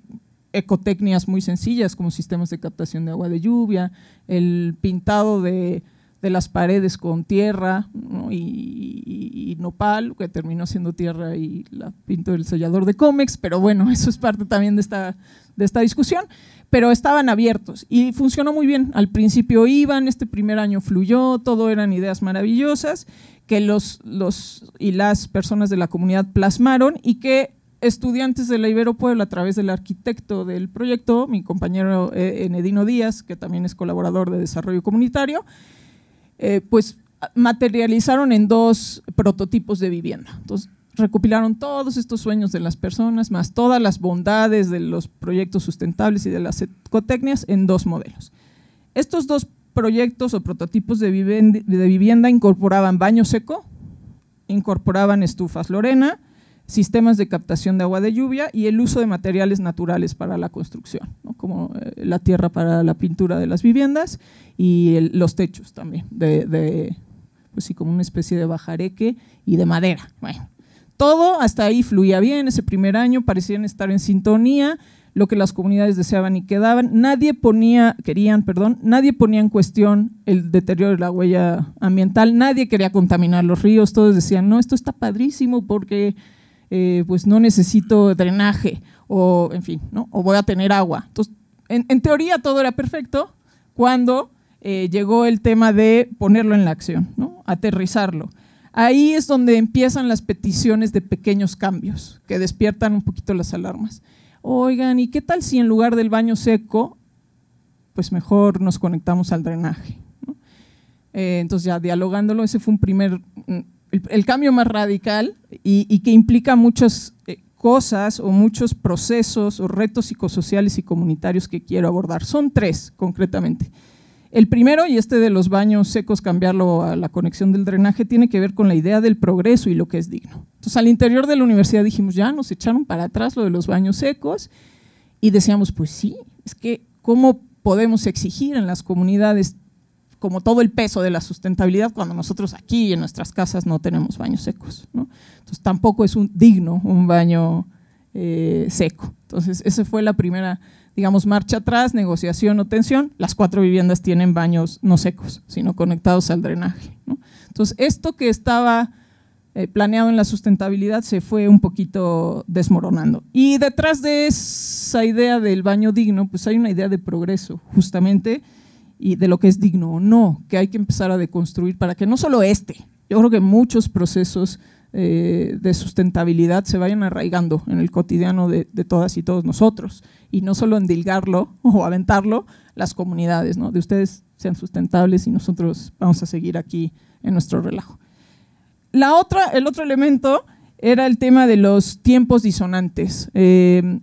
ecotecnias muy sencillas como sistemas de captación de agua de lluvia, el pintado de de las paredes con tierra Y, nopal, que terminó siendo tierra y la pintó el sellador de cómex, pero bueno, [laughs] eso es parte también de esta, de esta discusión, pero estaban abiertos y funcionó muy bien. Al principio iban, este primer año fluyó, todo eran ideas maravillosas que los, los y las personas de la comunidad plasmaron y que estudiantes de la Ibero Puebla a través del arquitecto del proyecto, mi compañero eh, Enedino Díaz, que también es colaborador de desarrollo comunitario, eh, pues materializaron en dos prototipos de vivienda. Entonces, recopilaron todos estos sueños de las personas, más todas las bondades de los proyectos sustentables y de las ecotecnias en dos modelos. Estos dos proyectos o prototipos de vivienda incorporaban baño seco, incorporaban estufas Lorena, sistemas de captación de agua de lluvia y el uso de materiales naturales para la construcción, como eh, la tierra para la pintura de las viviendas y los techos también, de, pues sí, como una especie de bajareque y de madera. Bueno, todo hasta ahí fluía bien, ese primer año parecían estar en sintonía, lo que las comunidades deseaban y quedaban. Nadie ponía, querían, perdón, nadie ponía en cuestión el deterioro de la huella ambiental, nadie quería contaminar los ríos, todos decían, no, esto está padrísimo porque eh, pues no necesito drenaje o, en fin, ¿no? o voy a tener agua. Entonces, en, teoría todo era perfecto cuando eh, llegó el tema de ponerlo en la acción, ¿no? aterrizarlo. Ahí es donde empiezan las peticiones de pequeños cambios que despiertan un poquito las alarmas. Oigan, ¿y qué tal si en lugar del baño seco, pues mejor nos conectamos al drenaje? Eh, entonces ya dialogándolo, ese fue un primer mm, el, cambio más radical y, que implica muchas eh, cosas o muchos procesos o retos psicosociales y comunitarios que quiero abordar. Son tres concretamente. El primero, y este de los baños secos, cambiarlo a la conexión del drenaje, tiene que ver con la idea del progreso y lo que es digno. Entonces, al interior de la universidad dijimos, ya nos echaron para atrás lo de los baños secos, y decíamos, pues sí, es que cómo podemos exigir en las comunidades como todo el peso de la sustentabilidad cuando nosotros aquí en nuestras casas no tenemos baños secos. Entonces tampoco es un digno un baño eh, seco. Entonces esa fue la primera, digamos, marcha atrás, negociación o tensión. Las cuatro viviendas tienen baños no secos, sino conectados al drenaje. Entonces esto que estaba eh, planeado en la sustentabilidad se fue un poquito desmoronando. Y detrás de esa idea del baño digno, pues hay una idea de progreso, justamente y de lo que es digno o no, que hay que empezar a deconstruir para que no solo este, yo creo que muchos procesos eh, de sustentabilidad se vayan arraigando en el cotidiano de, todas y todos nosotros, y no solo endilgarlo [laughs] o aventarlo las comunidades, ¿no? de ustedes sean sustentables y nosotros vamos a seguir aquí en nuestro relajo. La otra, el otro elemento era el tema de los tiempos disonantes. Eh,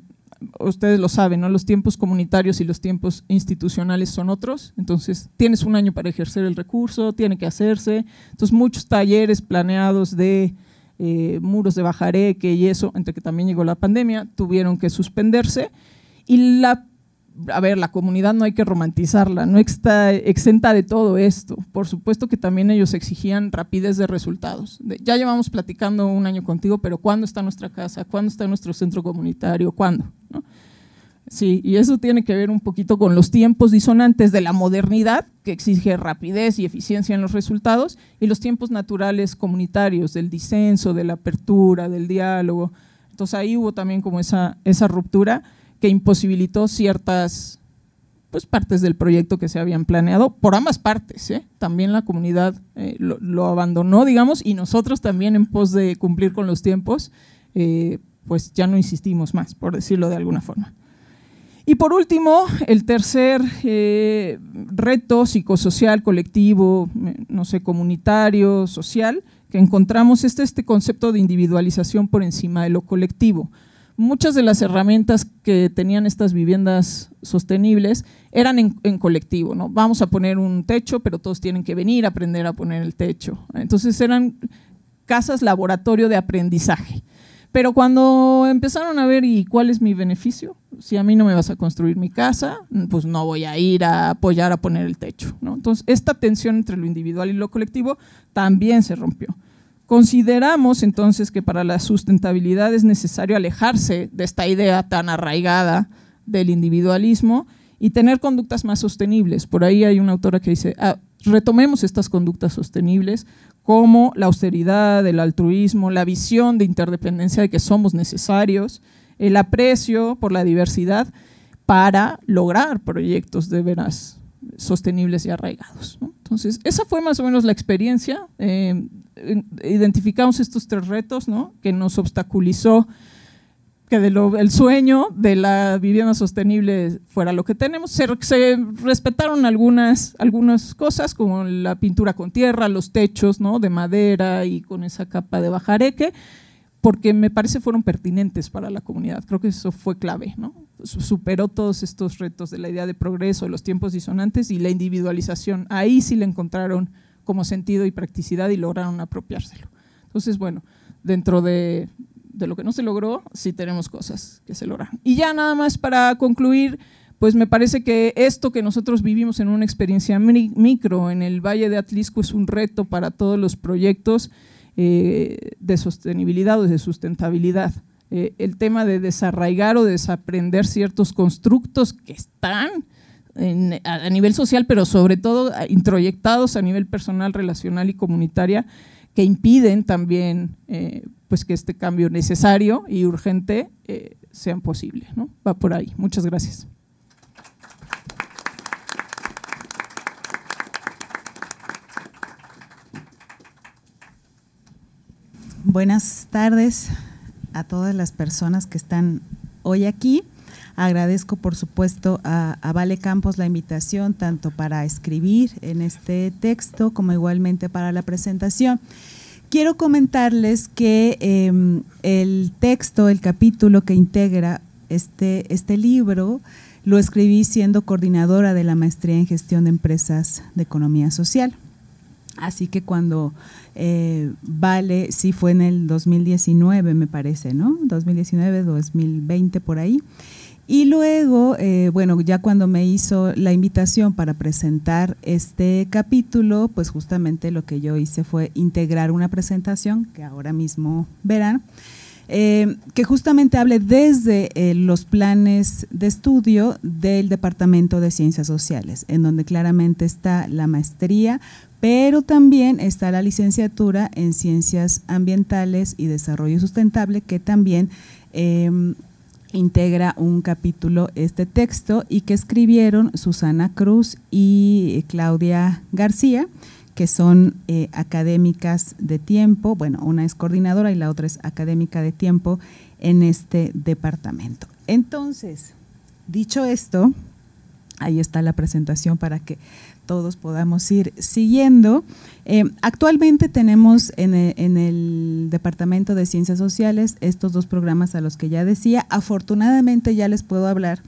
ustedes lo saben, los tiempos comunitarios y los tiempos institucionales son otros, entonces tienes un año para ejercer el recurso, tiene que hacerse, entonces muchos talleres planeados de eh, muros de bajareque y eso, entre que también llegó la pandemia, tuvieron que suspenderse y la a ver, la comunidad no hay que romantizarla, no está exenta de todo esto. Por supuesto que también ellos exigían rapidez de resultados. ya llevamos platicando un año contigo, pero ¿cuándo está nuestra casa? ¿Cuándo está nuestro centro comunitario? ¿Cuándo? Sí, y eso tiene que ver un poquito con los tiempos disonantes de la modernidad, que exige rapidez y eficiencia en los resultados, y los tiempos naturales comunitarios, del disenso, de la apertura, del diálogo. Entonces ahí hubo también como esa ruptura que imposibilitó ciertas pues, partes del proyecto que se habían planeado por ambas partes. ¿eh? También la comunidad eh, lo, abandonó, digamos, y nosotros también en pos de cumplir con los tiempos, eh, pues ya no insistimos más, por decirlo de alguna forma. Y por último, el tercer reto psicosocial, colectivo, no sé, comunitario, social, que encontramos es este, este concepto de individualización por encima de lo colectivo muchas de las herramientas que tenían estas viviendas sostenibles eran en, colectivo, ¿no? Vamos a poner un techo, pero todos tienen que venir a aprender a poner el techo. Entonces eran casas laboratorio de aprendizaje. Pero cuando empezaron a ver, ¿y cuál es mi beneficio? Si a mí no me vas a construir mi casa, pues no voy a ir a apoyar a poner el techo. Entonces, esta tensión entre lo individual y lo colectivo también se rompió. Consideramos entonces que para la sustentabilidad es necesario alejarse de esta idea tan arraigada del individualismo y tener conductas más sostenibles. Por ahí hay una autora que dice, ah, retomemos estas conductas sostenibles como la austeridad, el altruismo, la visión de interdependencia de que somos necesarios, el aprecio por la diversidad para lograr proyectos de veras sostenibles y arraigados. Entonces, esa fue más o menos la experiencia. Eh, identificamos estos tres retos ¿no? que nos obstaculizó que el sueño de la vivienda sostenible fuera lo que tenemos. Se, se, respetaron algunas, algunas cosas, como la pintura con tierra, los techos ¿no? de madera y con esa capa de bajareque, porque me parece fueron pertinentes para la comunidad. Creo que eso fue clave, ¿no? Superó todos estos retos de la idea de progreso, los tiempos disonantes y la individualización. Ahí sí le encontraron como sentido y practicidad y lograron apropiárselo. Entonces, bueno, dentro de, de lo que no se logró, sí tenemos cosas que se lograron. Y ya nada más para concluir, pues me parece que esto que nosotros vivimos en una experiencia micro en el Valle de Atlisco es un reto para todos los proyectos eh, de sostenibilidad o de sustentabilidad. Eh, el tema de desarraigar o desaprender ciertos constructos que están a, nivel social, pero sobre todo introyectados a nivel personal, relacional y comunitaria, que impiden también eh, pues que este cambio necesario y urgente sea posible. ¿no? Va por ahí. Muchas gracias. Buenas tardes a todas las personas que están hoy aquí. Agradezco, por supuesto, a, Vale Campos la invitación, tanto para escribir en este texto como igualmente para la presentación. Quiero comentarles que em, el texto, el capítulo que integra este, este libro, lo escribí siendo coordinadora de la maestría en gestión de empresas de economía social. Así que cuando eh, vale, sí fue en el 2019, me parece, ¿no? 2019, 2020, por ahí. Y luego, eh, bueno, ya cuando me hizo la invitación para presentar este capítulo, pues justamente lo que yo hice fue integrar una presentación, que ahora mismo verán, eh, que justamente hable desde los planes de estudio del Departamento de Ciencias Sociales, en donde claramente está la maestría, pero también está la licenciatura en Ciencias Ambientales y Desarrollo Sustentable, que también em, integra un capítulo este texto y que escribieron Susana Cruz y eh, Claudia García, que son eh, académicas de tiempo, bueno, una es coordinadora y la otra es académica de tiempo en este departamento. Entonces, dicho esto, ahí está la presentación para que todos podamos ir siguiendo. Eh, actualmente tenemos e, en el, Departamento de Ciencias Sociales estos dos programas a los que ya decía. Afortunadamente ya les puedo hablar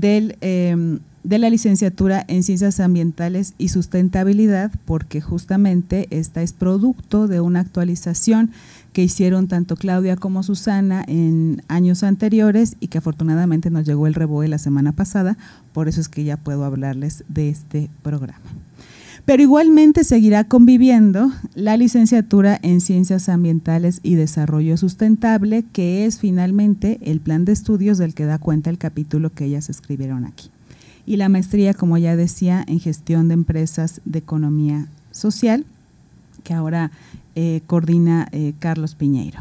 em, de la licenciatura en Ciencias Ambientales y Sustentabilidad, porque justamente esta es producto de una actualización que hicieron tanto Claudia como Susana en años anteriores y que afortunadamente nos llegó el reboe la semana pasada por eso es que ya puedo hablarles de este programa. Pero igualmente seguirá conviviendo la licenciatura en Ciencias Ambientales y Desarrollo Sustentable, que es finalmente el plan de estudios del que da cuenta el capítulo que ellas escribieron aquí. Y la maestría, como ya decía, en Gestión de Empresas de Economía Social, que ahora eh, coordina eh, Carlos Piñeiro.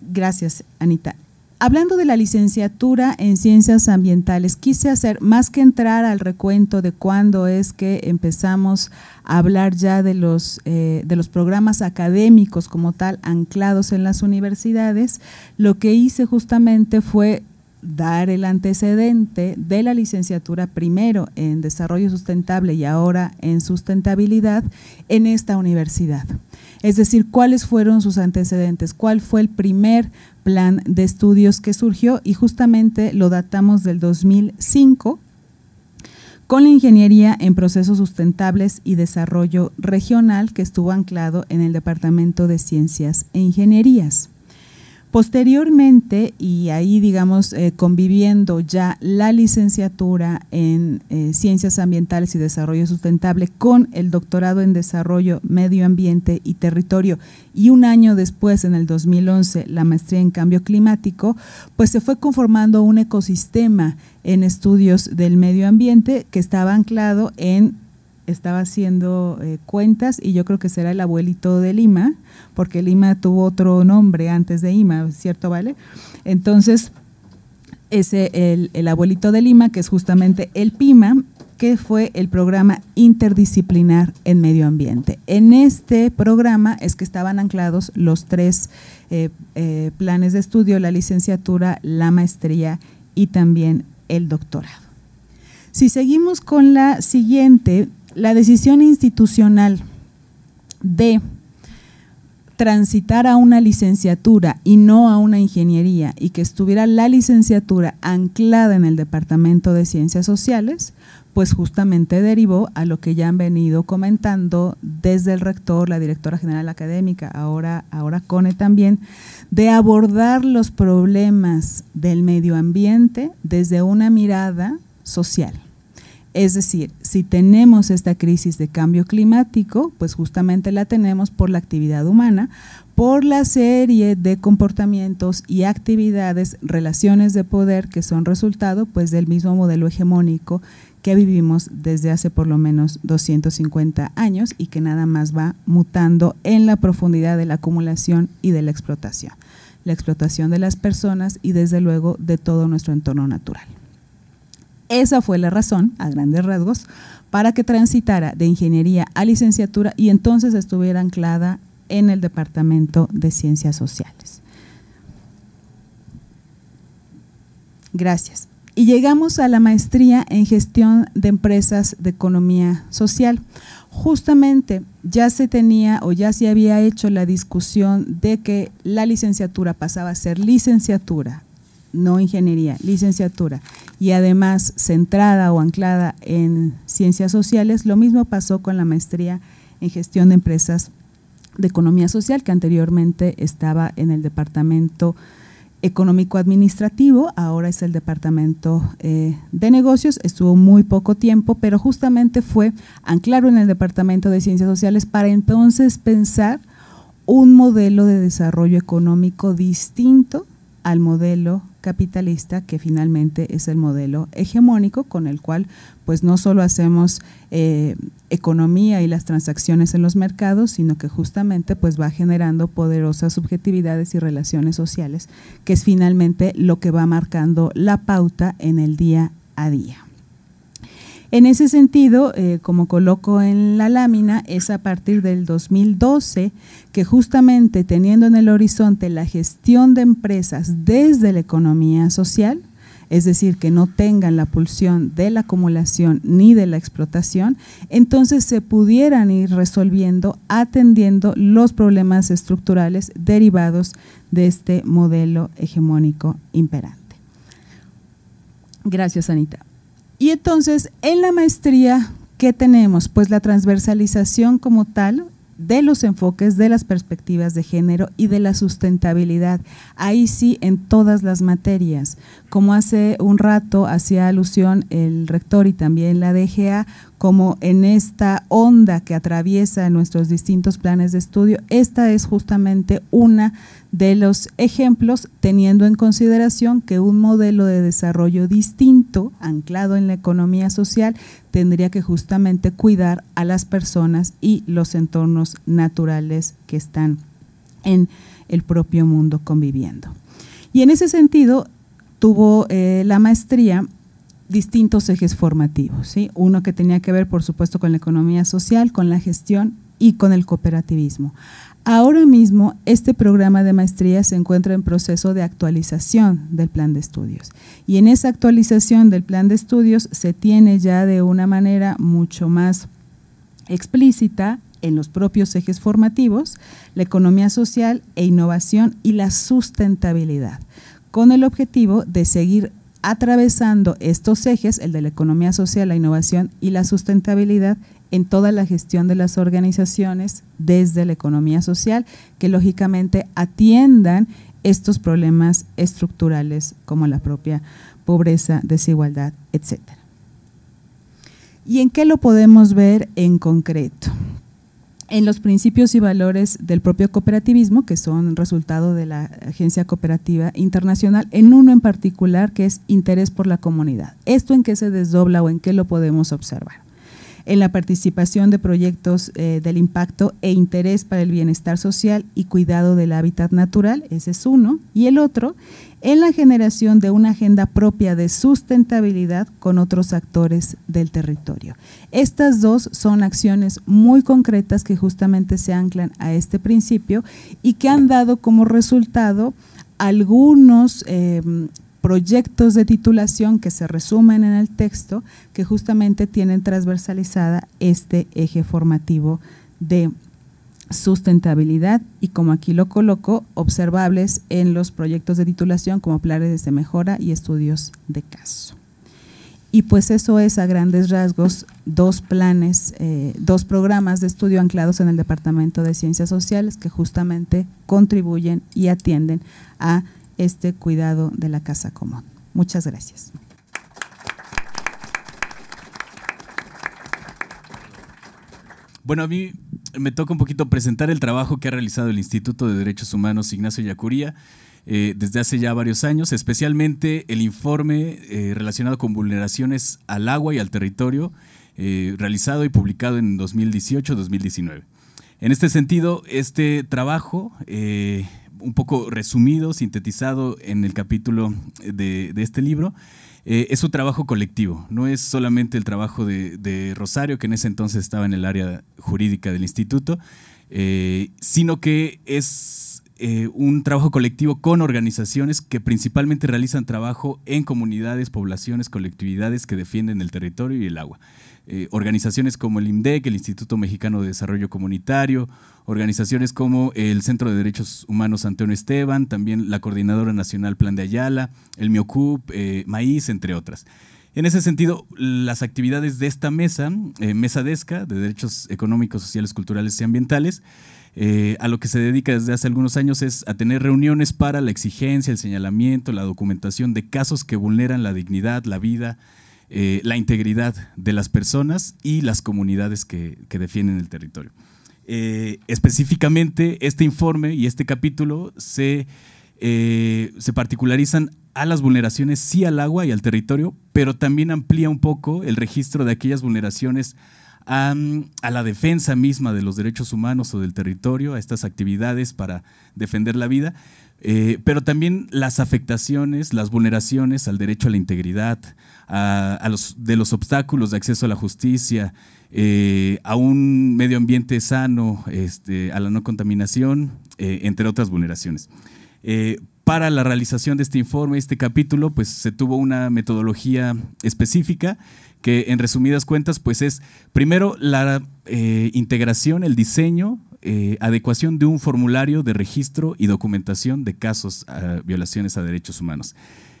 Gracias, Anita. Hablando de la licenciatura en ciencias ambientales, quise hacer, más que entrar al recuento de cuándo es que empezamos a hablar ya de los, eh, de los programas académicos como tal anclados en las universidades, lo que hice justamente fue dar el antecedente de la licenciatura primero en desarrollo sustentable y ahora en sustentabilidad en esta universidad. Es decir, cuáles fueron sus antecedentes, cuál fue el primer plan de estudios que surgió y justamente lo datamos del 2005 con la ingeniería en procesos sustentables y desarrollo regional que estuvo anclado en el Departamento de Ciencias e Ingenierías. Posteriormente, y ahí digamos eh, conviviendo ya la licenciatura en eh, Ciencias Ambientales y Desarrollo Sustentable con el doctorado en Desarrollo, Medio Ambiente y Territorio, y un año después, en el 2011, la maestría en Cambio Climático, pues se fue conformando un ecosistema en estudios del medio ambiente que estaba anclado en estaba haciendo eh, cuentas y yo creo que será el abuelito de Lima, porque Lima tuvo otro nombre antes de Ima, ¿cierto, Vale? Entonces, ese el, abuelito de Lima, que es justamente el PIMA, que fue el programa interdisciplinar en medio ambiente. En este programa es que estaban anclados los tres eh, eh, planes de estudio, la licenciatura, la maestría y también el doctorado. Si seguimos con la siguiente, la decisión institucional de transitar a una licenciatura y no a una ingeniería y que estuviera la licenciatura anclada en el Departamento de Ciencias Sociales, pues justamente derivó a lo que ya han venido comentando desde el rector, la directora general académica, ahora, ahora CONE también, de abordar los problemas del medio ambiente desde una mirada social. Es decir, si tenemos esta crisis de cambio climático, pues justamente la tenemos por la actividad humana, por la serie de comportamientos y actividades, relaciones de poder que son resultado pues del mismo modelo hegemónico que vivimos desde hace por lo menos 250 años y que nada más va mutando en la profundidad de la acumulación y de la explotación, la explotación de las personas y desde luego de todo nuestro entorno natural. Esa fue la razón, a grandes rasgos, para que transitara de ingeniería a licenciatura y entonces estuviera anclada en el Departamento de Ciencias Sociales. Gracias. Y llegamos a la maestría en gestión de empresas de economía social. Justamente ya se tenía o ya se había hecho la discusión de que la licenciatura pasaba a ser licenciatura no ingeniería, licenciatura, y además centrada o anclada en ciencias sociales, lo mismo pasó con la maestría en gestión de empresas de economía social, que anteriormente estaba en el departamento económico administrativo, ahora es el departamento eh, de negocios, estuvo muy poco tiempo, pero justamente fue anclado en el departamento de ciencias sociales para entonces pensar un modelo de desarrollo económico distinto al modelo capitalista que finalmente es el modelo hegemónico con el cual pues no solo hacemos eh, economía y las transacciones en los mercados sino que justamente pues va generando poderosas subjetividades y relaciones sociales que es finalmente lo que va marcando la pauta en el día a día. En ese sentido, eh, como coloco en la lámina, es a partir del 2012 que justamente teniendo en el horizonte la gestión de empresas desde la economía social, es decir, que no tengan la pulsión de la acumulación ni de la explotación, entonces se pudieran ir resolviendo, atendiendo los problemas estructurales derivados de este modelo hegemónico imperante. Gracias, Anita. Y entonces, en la maestría, ¿qué tenemos? Pues la transversalización como tal de los enfoques, de las perspectivas de género y de la sustentabilidad. Ahí sí, en todas las materias. Como hace un rato hacía alusión el rector y también la DGA, como en esta onda que atraviesa nuestros distintos planes de estudio, esta es justamente una de los ejemplos, teniendo en consideración que un modelo de desarrollo distinto, anclado en la economía social, tendría que justamente cuidar a las personas y los entornos naturales que están en el propio mundo conviviendo. Y en ese sentido, tuvo eh, la maestría distintos ejes formativos, ¿sí? uno que tenía que ver, por supuesto, con la economía social, con la gestión y con el cooperativismo. Ahora mismo, este programa de maestría se encuentra en proceso de actualización del plan de estudios. Y en esa actualización del plan de estudios se tiene ya de una manera mucho más explícita en los propios ejes formativos, la economía social e innovación y la sustentabilidad, con el objetivo de seguir atravesando estos ejes, el de la economía social, la innovación y la sustentabilidad, en toda la gestión de las organizaciones desde la economía social, que lógicamente atiendan estos problemas estructurales como la propia pobreza, desigualdad, etcétera. ¿Y en qué lo podemos ver en concreto? En los principios y valores del propio cooperativismo, que son resultado de la Agencia Cooperativa Internacional, en uno en particular que es interés por la comunidad. ¿Esto en qué se desdobla o en qué lo podemos observar? en la participación de proyectos eh, del impacto e interés para el bienestar social y cuidado del hábitat natural, ese es uno, y el otro, en la generación de una agenda propia de sustentabilidad con otros actores del territorio. Estas dos son acciones muy concretas que justamente se anclan a este principio y que han dado como resultado algunos eh, proyectos de titulación que se resumen en el texto, que justamente tienen transversalizada este eje formativo de sustentabilidad y como aquí lo coloco, observables en los proyectos de titulación como planes de mejora y estudios de caso. Y pues eso es a grandes rasgos dos planes, eh, dos programas de estudio anclados en el Departamento de Ciencias Sociales que justamente contribuyen y atienden a este cuidado de la casa común. Muchas gracias. Bueno, a mí me toca un poquito presentar el trabajo que ha realizado el Instituto de Derechos Humanos Ignacio Yacuría eh, desde hace ya varios años, especialmente el informe eh, relacionado con vulneraciones al agua y al territorio eh, realizado y publicado en 2018-2019. En este sentido, este trabajo un poco resumido, sintetizado en el capítulo de, este libro. Eh, es un trabajo colectivo, no es solamente el trabajo de, Rosario, que en ese entonces estaba en el área jurídica del instituto, eh, sino que es eh, un trabajo colectivo con organizaciones que principalmente realizan trabajo en comunidades, poblaciones, colectividades que defienden el territorio y el agua. Eh, organizaciones como el IMDEC, el Instituto Mexicano de Desarrollo Comunitario, organizaciones como el Centro de Derechos Humanos Antonio Esteban, también la Coordinadora Nacional Plan de Ayala, el MIOCUP, eh, Maíz, entre otras. En ese sentido, las actividades de esta mesa, Mesa DESCA, de Derechos Económicos, Sociales, Culturales y Ambientales, eh, a lo que se dedica desde hace algunos años es a tener reuniones para la exigencia, el señalamiento, la documentación de casos que vulneran la dignidad, la vida, eh, la integridad de las personas y las comunidades que, defienden el territorio. Eh, específicamente, este informe y este capítulo se, se particularizan a las vulneraciones sí al agua y al territorio, pero también amplía un poco el registro de aquellas vulneraciones a, la defensa misma de los derechos humanos o del territorio, a estas actividades para defender la vida, eh, pero también las afectaciones, las vulneraciones al derecho a la integridad, a, los, de los obstáculos de acceso a la justicia, eh, a un medio ambiente sano, este, a la no contaminación, eh, entre otras vulneraciones. para la realización de este informe, este capítulo, pues se tuvo una metodología específica que en resumidas cuentas pues es primero la eh, integración, el diseño, eh, adecuación de un formulario de registro y documentación de casos ah, violaciones a derechos humanos.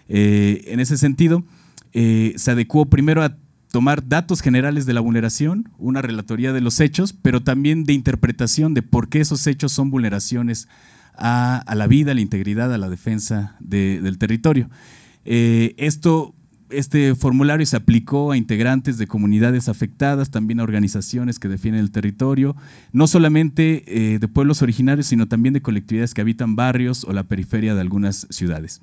Eh, en ese sentido, se adecuó primero a tomar datos generales de la vulneración, una relatoría de los hechos, pero también de interpretación de por qué esos hechos son vulneraciones a, la vida, a la integridad, a la defensa del territorio. esto este formulario se aplicó a integrantes de comunidades afectadas, también a organizaciones que defienden el territorio, no solamente eh, de pueblos originarios, sino también de colectividades que habitan barrios o la periferia de algunas ciudades.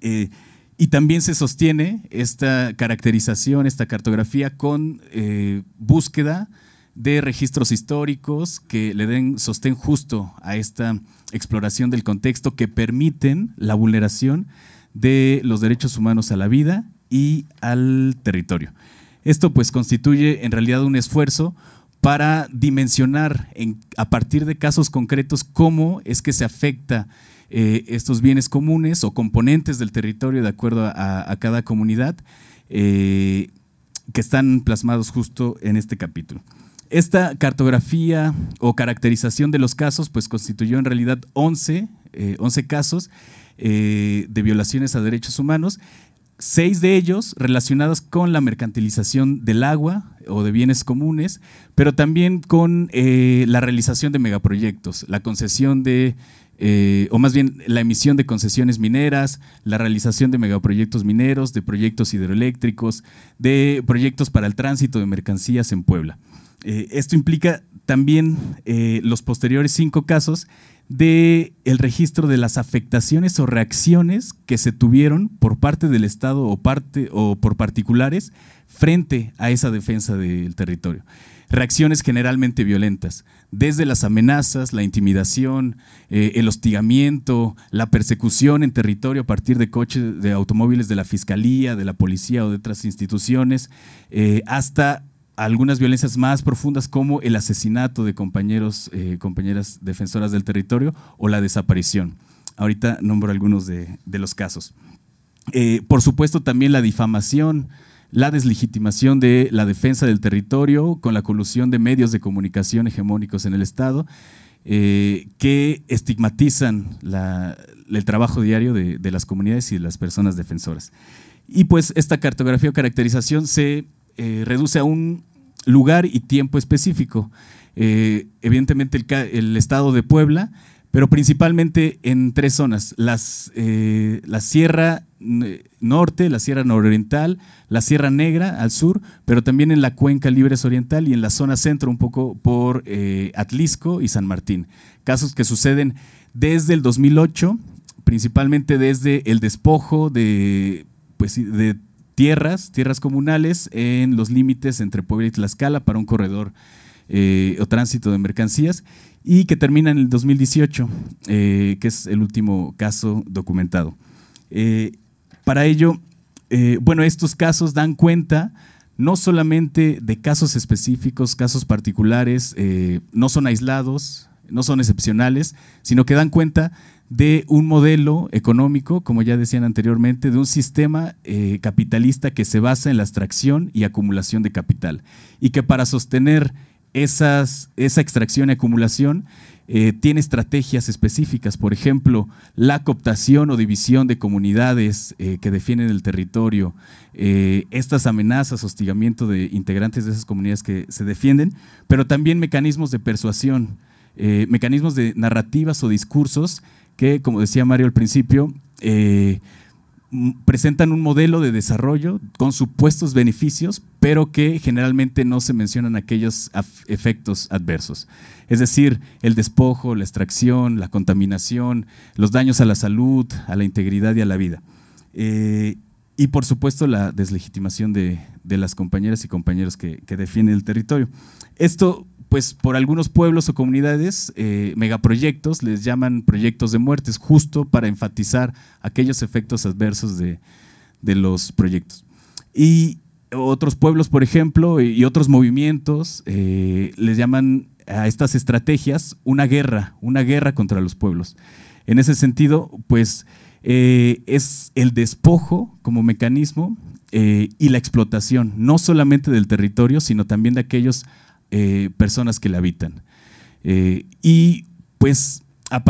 Eh, y también se sostiene esta caracterización, esta cartografía con eh, búsqueda de registros históricos que le den sostén justo a esta exploración del contexto que permiten la vulneración de los derechos humanos a la vida y al territorio. Esto pues constituye en realidad un esfuerzo para dimensionar a partir de casos concretos cómo es que se afecta eh, estos bienes comunes o componentes del territorio de acuerdo a, cada comunidad eh, que están plasmados justo en este capítulo. Esta cartografía o caracterización de los casos pues constituyó en realidad 11, 11 eh, casos de violaciones a derechos humanos seis de ellos relacionados con la mercantilización del agua o de bienes comunes, pero también con eh, la realización de megaproyectos, la concesión de, eh, o más bien la emisión de concesiones mineras, la realización de megaproyectos mineros, de proyectos hidroeléctricos, de proyectos para el tránsito de mercancías en Puebla. Eh, esto implica también los posteriores cinco casos de el registro de las afectaciones o reacciones que se tuvieron por parte del Estado o, parte, o por particulares frente a esa defensa del territorio. Reacciones generalmente violentas, desde las amenazas, la intimidación, eh, el hostigamiento, la persecución en territorio a partir de coches, de automóviles de la Fiscalía, de la Policía o de otras instituciones, eh, hasta algunas violencias más profundas como el asesinato de compañeros, eh, compañeras defensoras del territorio o la desaparición. Ahorita nombro algunos de, los casos. Eh, por supuesto, también la difamación, la deslegitimación de la defensa del territorio con la colusión de medios de comunicación hegemónicos en el Estado eh, que estigmatizan el trabajo diario de, las comunidades y de las personas defensoras. Y pues esta cartografía o caracterización se reduce a un lugar y tiempo específico. Eh, evidentemente el, estado de Puebla, pero principalmente en tres zonas, las, eh, la Sierra Norte, la Sierra Nororiental, la Sierra Negra al sur, pero también en la Cuenca Libres Oriental y en la zona centro, un poco por eh, Atlisco y San Martín. Casos que suceden desde el 2008, principalmente desde el despojo de, pues, de tierras, tierras comunales, en los límites entre Puebla y Tlaxcala para un corredor eh, o tránsito de mercancías y que termina en el 2018, eh, que es el último caso documentado. Eh, para ello, bueno, estos casos dan cuenta no solamente de casos específicos, casos particulares, no son aislados, no son excepcionales, sino que dan cuenta de un modelo económico, como ya decían anteriormente, de un sistema eh, capitalista que se basa en la extracción y acumulación de capital y que para sostener esa extracción y acumulación eh, tiene estrategias específicas, por ejemplo, la cooptación o división de comunidades eh, que defienden el territorio, estas amenazas, hostigamiento de integrantes de esas comunidades que se defienden, pero también mecanismos de persuasión eh, mecanismos de narrativas o discursos que, como decía Mario al principio, eh, presentan un modelo de desarrollo con supuestos beneficios, pero que generalmente no se mencionan aquellos efectos adversos. Es decir, el despojo, la extracción, la contaminación, los daños a la salud, a la integridad y a la vida. Eh, y por supuesto la deslegitimación de, las compañeras y compañeros que, que, defienden el territorio. Esto pues por algunos pueblos o comunidades, eh, megaproyectos les llaman proyectos de muertes, justo para enfatizar aquellos efectos adversos de, los proyectos. Y otros pueblos, por ejemplo, eh, y otros movimientos eh, les llaman a estas estrategias una guerra, una guerra contra los pueblos. En ese sentido, pues es el despojo como mecanismo y la explotación, no solamente del territorio, sino también de aquellos eh, personas que la habitan. Eh, y pues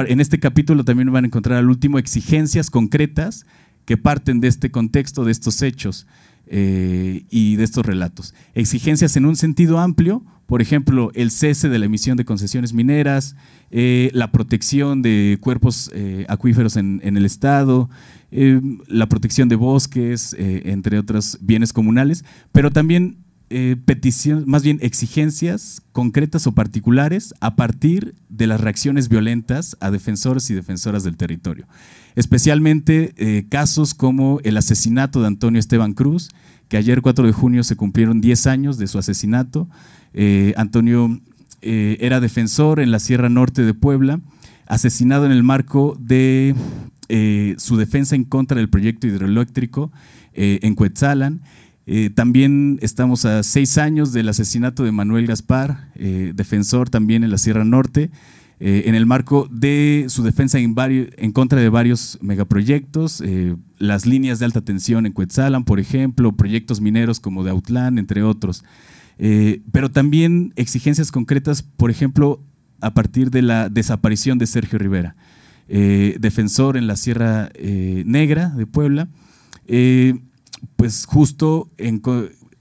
en este capítulo también van a encontrar al último exigencias concretas que parten de este contexto, de estos hechos eh, y de estos relatos. Exigencias en un sentido amplio, por ejemplo, el cese de la emisión de concesiones mineras, la protección de cuerpos acuíferos en, el Estado, la protección de bosques, entre otros bienes comunales, pero también eh, más bien exigencias concretas o particulares a partir de las reacciones violentas a defensores y defensoras del territorio. Especialmente eh, casos como el asesinato de Antonio Esteban Cruz, que ayer 4 de junio se cumplieron 10 años de su asesinato. Eh, Antonio era defensor en la Sierra Norte de Puebla, asesinado en el marco de su defensa en contra del proyecto hidroeléctrico en Cuetzalan. Eh, también estamos a seis años del asesinato de Manuel Gaspar, eh, defensor también en la Sierra Norte, eh, en el marco de su defensa en, contra de varios megaproyectos, las líneas de alta tensión en Cuetzalan, por ejemplo, proyectos mineros como de Autlán, entre otros. pero también exigencias concretas, por ejemplo, a partir de la desaparición de Sergio Rivera, defensor en la Sierra Negra de Puebla pues justo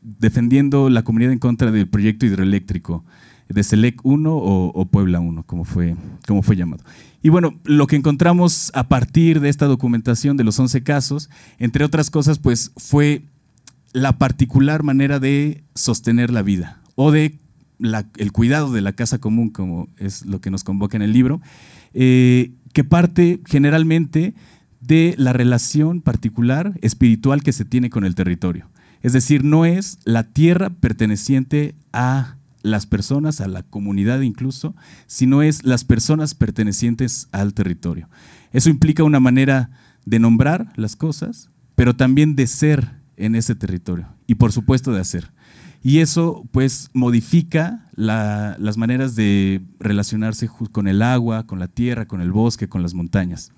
defendiendo la comunidad en contra del proyecto hidroeléctrico de Selec 1 o, Puebla 1, como fue, como fue llamado. Y bueno, lo que encontramos a partir de esta documentación de los 11 casos, entre otras cosas, pues fue la particular manera de sostener la vida o de el cuidado de la casa común, como es lo que nos convoca en el libro, eh, que parte generalmente de la relación particular espiritual que se tiene con el territorio. Es decir, no es la tierra perteneciente a las personas, a la comunidad incluso, sino es las personas pertenecientes al territorio. Eso implica una manera de nombrar las cosas, pero también de ser en ese territorio y por supuesto de hacer. Y eso pues modifica las maneras de relacionarse con el agua, con la tierra, con el bosque, con las montañas.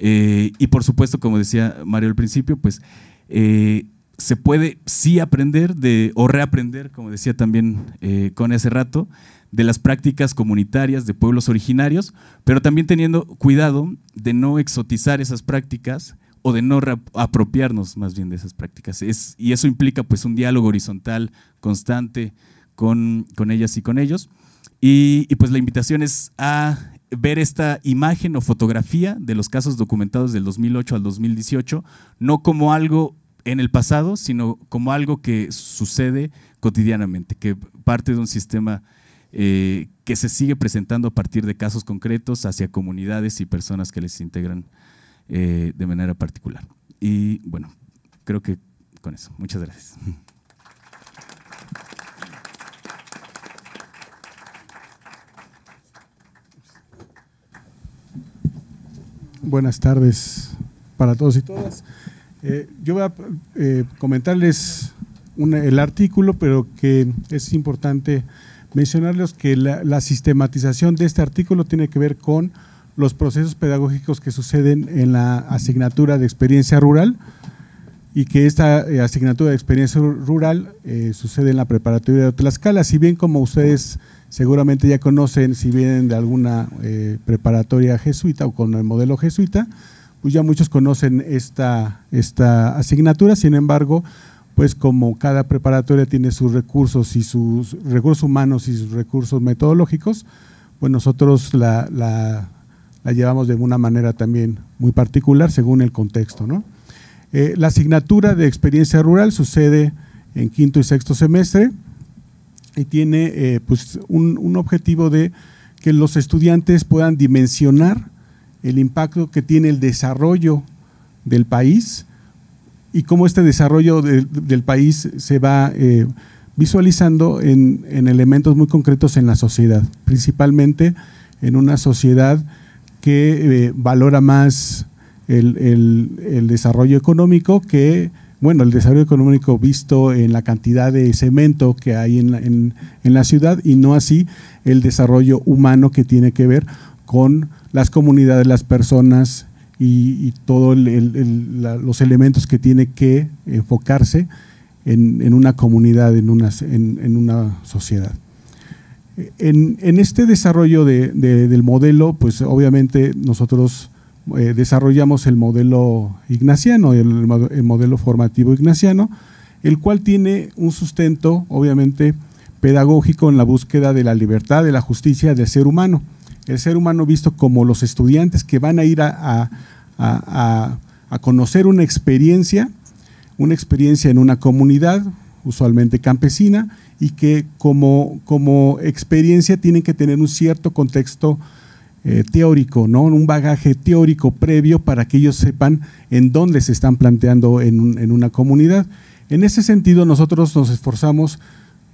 Eh, y por supuesto, como decía Mario al principio, pues eh, se puede sí aprender de, o reaprender, como decía también eh, con ese rato, de las prácticas comunitarias de pueblos originarios, pero también teniendo cuidado de no exotizar esas prácticas o de no apropiarnos más bien de esas prácticas. Es, y eso implica pues un diálogo horizontal constante con, con ellas y con ellos. Y, y, pues la invitación es a ver esta imagen o fotografía de los casos documentados del 2008 al 2018, no como algo en el pasado, sino como algo que sucede cotidianamente, que parte de un sistema eh, que se sigue presentando a partir de casos concretos hacia comunidades y personas que les integran eh, de manera particular. Y bueno, creo que con eso. Muchas gracias. [laughs] Buenas tardes para todos y todas. Eh, yo voy a eh, comentarles el artículo, pero que es importante mencionarles que la, sistematización de este artículo tiene que ver con los procesos pedagógicos que suceden en la asignatura de experiencia rural y que esta eh, asignatura de experiencia rural sucede en la preparatoria de Tlaxcala. Si bien como ustedes seguramente ya conocen si vienen de alguna eh, preparatoria jesuita o con el modelo jesuita, pues ya muchos conocen esta, esta asignatura, sin embargo, pues como cada preparatoria tiene sus recursos y sus recursos humanos y sus recursos metodológicos, pues nosotros la, llevamos de una manera también muy particular según el contexto. Eh, la asignatura de experiencia rural sucede en quinto y sexto semestre, y tiene eh, pues un, objetivo de que los estudiantes puedan dimensionar el impacto que tiene el desarrollo del país y cómo este desarrollo del país se va eh, visualizando en, elementos muy concretos en la sociedad, principalmente en una sociedad que eh, valora más el, el desarrollo económico que bueno, el desarrollo económico visto en la cantidad de cemento que hay en, la ciudad y no así el desarrollo humano que tiene que ver con las comunidades, las personas y, todos los elementos que tiene que enfocarse en, una comunidad, en una, en, una sociedad. En, este desarrollo del modelo, pues obviamente nosotros eh, desarrollamos el modelo ignaciano, el, modelo formativo ignaciano, el cual tiene un sustento, obviamente, pedagógico en la búsqueda de la libertad, de la justicia del ser humano. El ser humano visto como los estudiantes que van a ir a, conocer una experiencia, una experiencia en una comunidad, usualmente campesina, y que como, como experiencia tienen que tener un cierto contexto eh, teórico, ¿no? un bagaje teórico previo para que ellos sepan en dónde se están planteando en, una comunidad. En ese sentido, nosotros nos esforzamos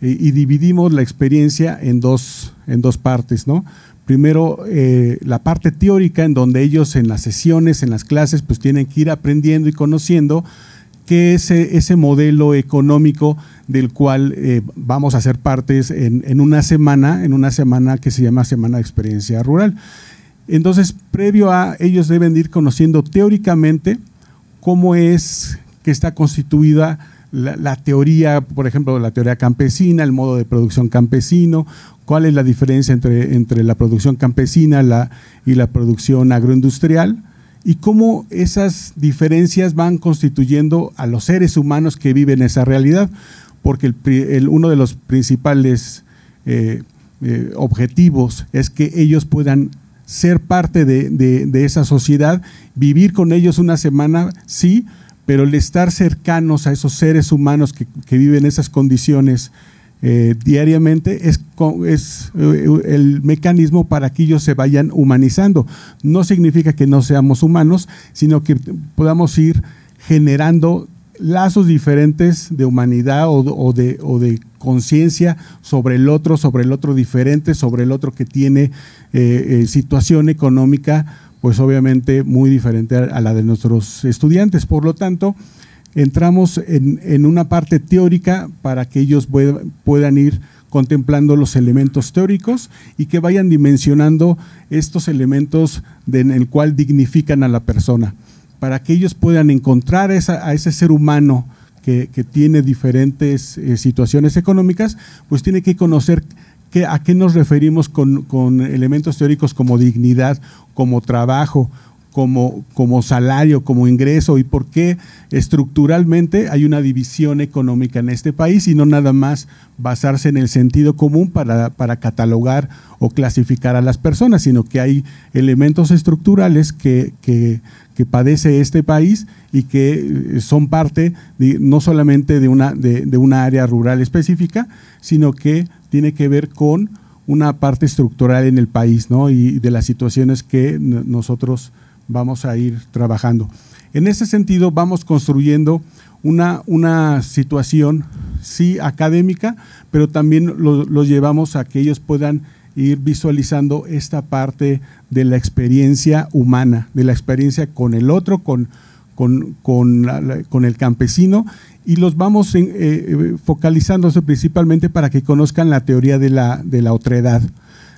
eh, y dividimos la experiencia en dos, en dos partes. ¿no? Primero, eh, la parte teórica, en donde ellos en las sesiones, en las clases, pues tienen que ir aprendiendo y conociendo qué es e, ese modelo económico del cual eh, vamos a ser partes en, una semana, en una semana que se llama Semana de Experiencia Rural. Entonces, previo a ellos deben ir conociendo teóricamente cómo es que está constituida la, teoría, por ejemplo, la teoría campesina, el modo de producción campesino, cuál es la diferencia entre, la producción campesina y la producción agroindustrial y cómo esas diferencias van constituyendo a los seres humanos que viven esa realidad porque uno de los principales eh, eh, objetivos es que ellos puedan ser parte de, esa sociedad, vivir con ellos una semana, sí, pero el estar cercanos a esos seres humanos que, viven esas condiciones eh, diariamente es el mecanismo para que ellos se vayan humanizando. No significa que no seamos humanos, sino que podamos ir generando lazos diferentes de humanidad o, de, o de conciencia sobre el otro, sobre el otro diferente, sobre el otro que tiene eh, eh, situación económica, pues obviamente muy diferente a, la de nuestros estudiantes. Por lo tanto, entramos en, una parte teórica para que ellos puedan ir contemplando los elementos teóricos y que vayan dimensionando estos elementos en el cual dignifican a la persona para que ellos puedan encontrar esa, a ese ser humano que, tiene diferentes eh, situaciones económicas, pues tiene que conocer a qué nos referimos con, con elementos teóricos como dignidad, como trabajo, como, como salario, como ingreso y por qué estructuralmente hay una división económica en este país y no nada más basarse en el sentido común para, catalogar o clasificar a las personas, sino que hay elementos estructurales que, padece este país y que eh, son parte no solamente de una, de, de una área rural específica, sino que tiene que ver con una parte estructural en el país ¿no? y de las situaciones que nosotros vamos a ir trabajando. En ese sentido, vamos construyendo una, una situación, sí, académica, pero también los llevamos a que ellos puedan ir visualizando esta parte de la experiencia humana, de la experiencia con el otro, con, con, el campesino, y los vamos eh, eh, focalizándose principalmente para que conozcan la teoría de la, de la otredad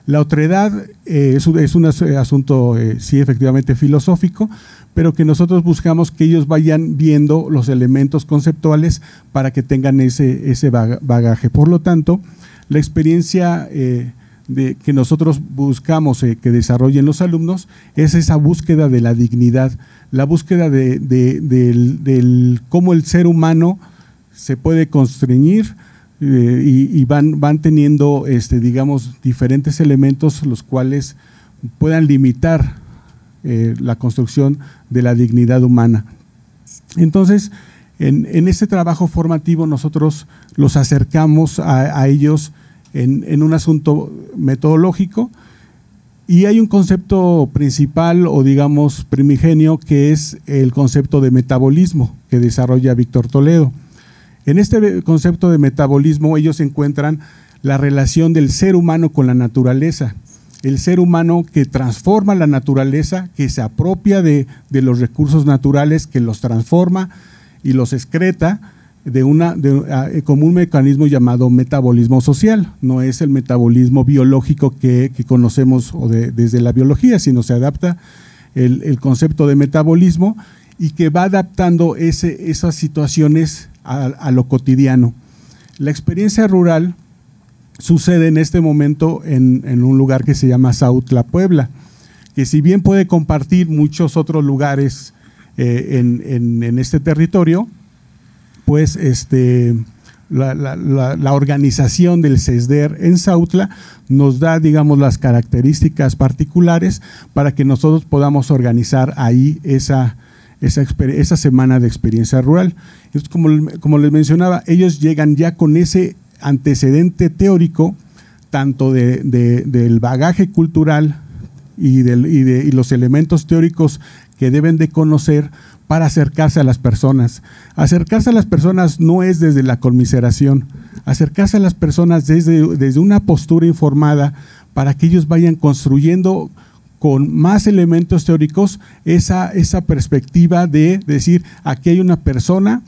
la otredad eh, es, un, eh, asunto, eh, sí, efectivamente filosófico, pero que nosotros buscamos que ellos vayan viendo los elementos conceptuales para que tengan ese, ese bagaje. Por lo tanto, la experiencia de, que nosotros buscamos que desarrollen los alumnos es esa búsqueda de la dignidad, la búsqueda de, del, cómo el ser humano se puede constreñir, eh, y, van, van teniendo, este, digamos, diferentes elementos los cuales puedan limitar eh, la construcción de la dignidad humana. Entonces, en, este trabajo formativo nosotros los acercamos a, ellos en, un asunto metodológico y hay un concepto principal o digamos primigenio que es el concepto de metabolismo que desarrolla Víctor Toledo. En este concepto de metabolismo ellos encuentran la relación del ser humano con la naturaleza, el ser humano que transforma la naturaleza, que se apropia de, los recursos naturales, que los transforma y los excreta de una, ah, eh, como un mecanismo llamado metabolismo social. No es el metabolismo biológico que, conocemos desde la biología, sino se adapta el, concepto de metabolismo y que va adaptando esas situaciones a, lo cotidiano. La experiencia rural sucede en este momento en, un lugar que se llama Sautla, Puebla, que si bien puede compartir muchos otros lugares eh, en, este territorio, pues este, la, organización del CESDER en Sautla nos da, digamos, las características particulares para que nosotros podamos organizar ahí esa, esa semana de experiencia rural. Como, les mencionaba, ellos llegan ya con ese antecedente teórico, tanto del bagaje cultural y, de, los elementos teóricos que deben de conocer para acercarse a las personas. Acercarse a las personas no es desde la conmiseración, acercarse a las personas desde, una postura informada para que ellos vayan construyendo con más elementos teóricos esa, esa perspectiva de decir, aquí hay una persona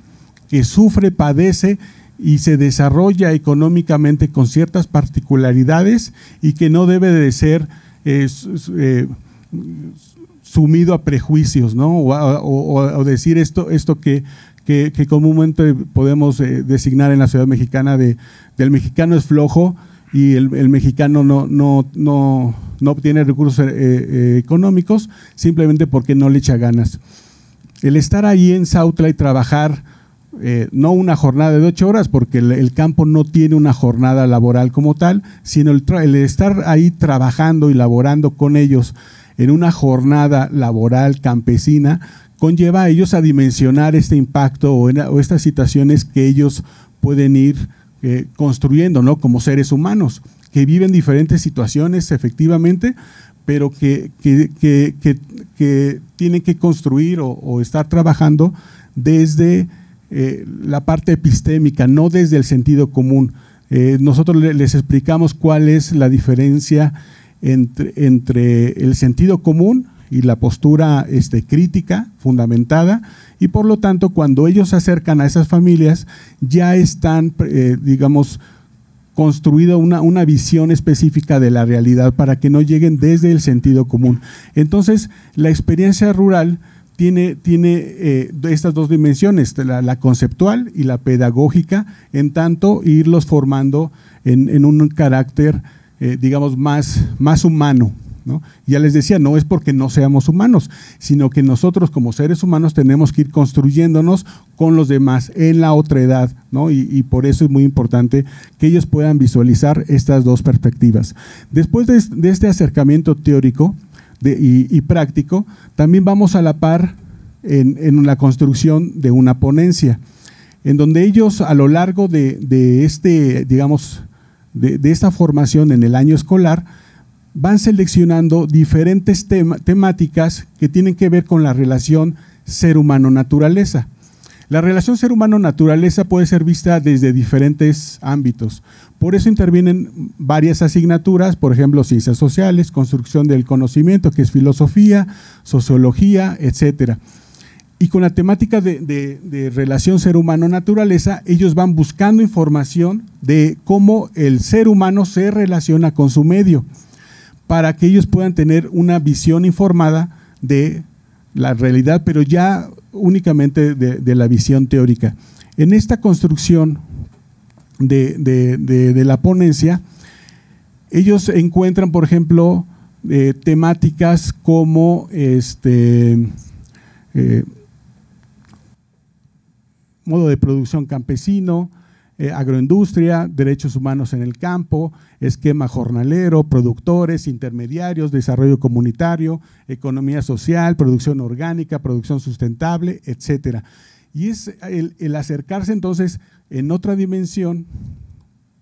que sufre, padece y se desarrolla económicamente con ciertas particularidades y que no debe de ser eh, eh, sumido a prejuicios, ¿no? O, decir esto, esto que, que, que comúnmente podemos eh, designar en la ciudad mexicana de del mexicano es flojo y el, mexicano no, no, no, no, obtiene recursos económicos simplemente porque no le echa ganas. El estar ahí en Sautla y trabajar eh, no una jornada de ocho horas, porque el, campo no tiene una jornada laboral como tal, sino el, estar ahí trabajando y laborando con ellos en una jornada laboral campesina conlleva a ellos a dimensionar este impacto o, estas situaciones que ellos pueden ir eh, construyendo, ¿no? Como seres humanos, que viven diferentes situaciones efectivamente, pero que, que, tienen que construir o, o, estar trabajando desde eh, la parte epistémica, no desde el sentido común. Eh, nosotros les explicamos cuál es la diferencia entre, el sentido común y la postura este, crítica, fundamentada, y por lo tanto cuando ellos se acercan a esas familias ya están, eh, digamos, construido una, una, visión específica de la realidad para que no lleguen desde el sentido común. Entonces, la experiencia rural tiene, eh, estas dos dimensiones, la, conceptual y la pedagógica, en tanto irlos formando en, un carácter, eh, digamos, más, más humano. Ya les decía, no es porque no seamos humanos, sino que nosotros como seres humanos tenemos que ir construyéndonos con los demás en la otra edad, y, por eso es muy importante que ellos puedan visualizar estas dos perspectivas. Después de este acercamiento teórico, y, práctico, también vamos a la par en, la construcción de una ponencia, en donde ellos a lo largo de, este, digamos, de, esta formación en el año escolar, van seleccionando diferentes temáticas que tienen que ver con la relación ser humano-naturaleza. La relación ser humano-naturaleza puede ser vista desde diferentes ámbitos. Por eso intervienen varias asignaturas, por ejemplo, ciencias sociales, construcción del conocimiento, que es filosofía, sociología, etcétera. Y con la temática de, relación ser humano-naturaleza, ellos van buscando información de cómo el ser humano se relaciona con su medio, para que ellos puedan tener una visión informada de la realidad, pero ya únicamente de, la visión teórica. En esta construcción de, la ponencia, ellos encuentran, por ejemplo, eh, temáticas como este, eh, modo de producción campesino, eh, agroindustria, derechos humanos en el campo, esquema jornalero, productores, intermediarios, desarrollo comunitario, economía social, producción orgánica, producción sustentable, etcétera. Y es el, acercarse entonces en otra dimensión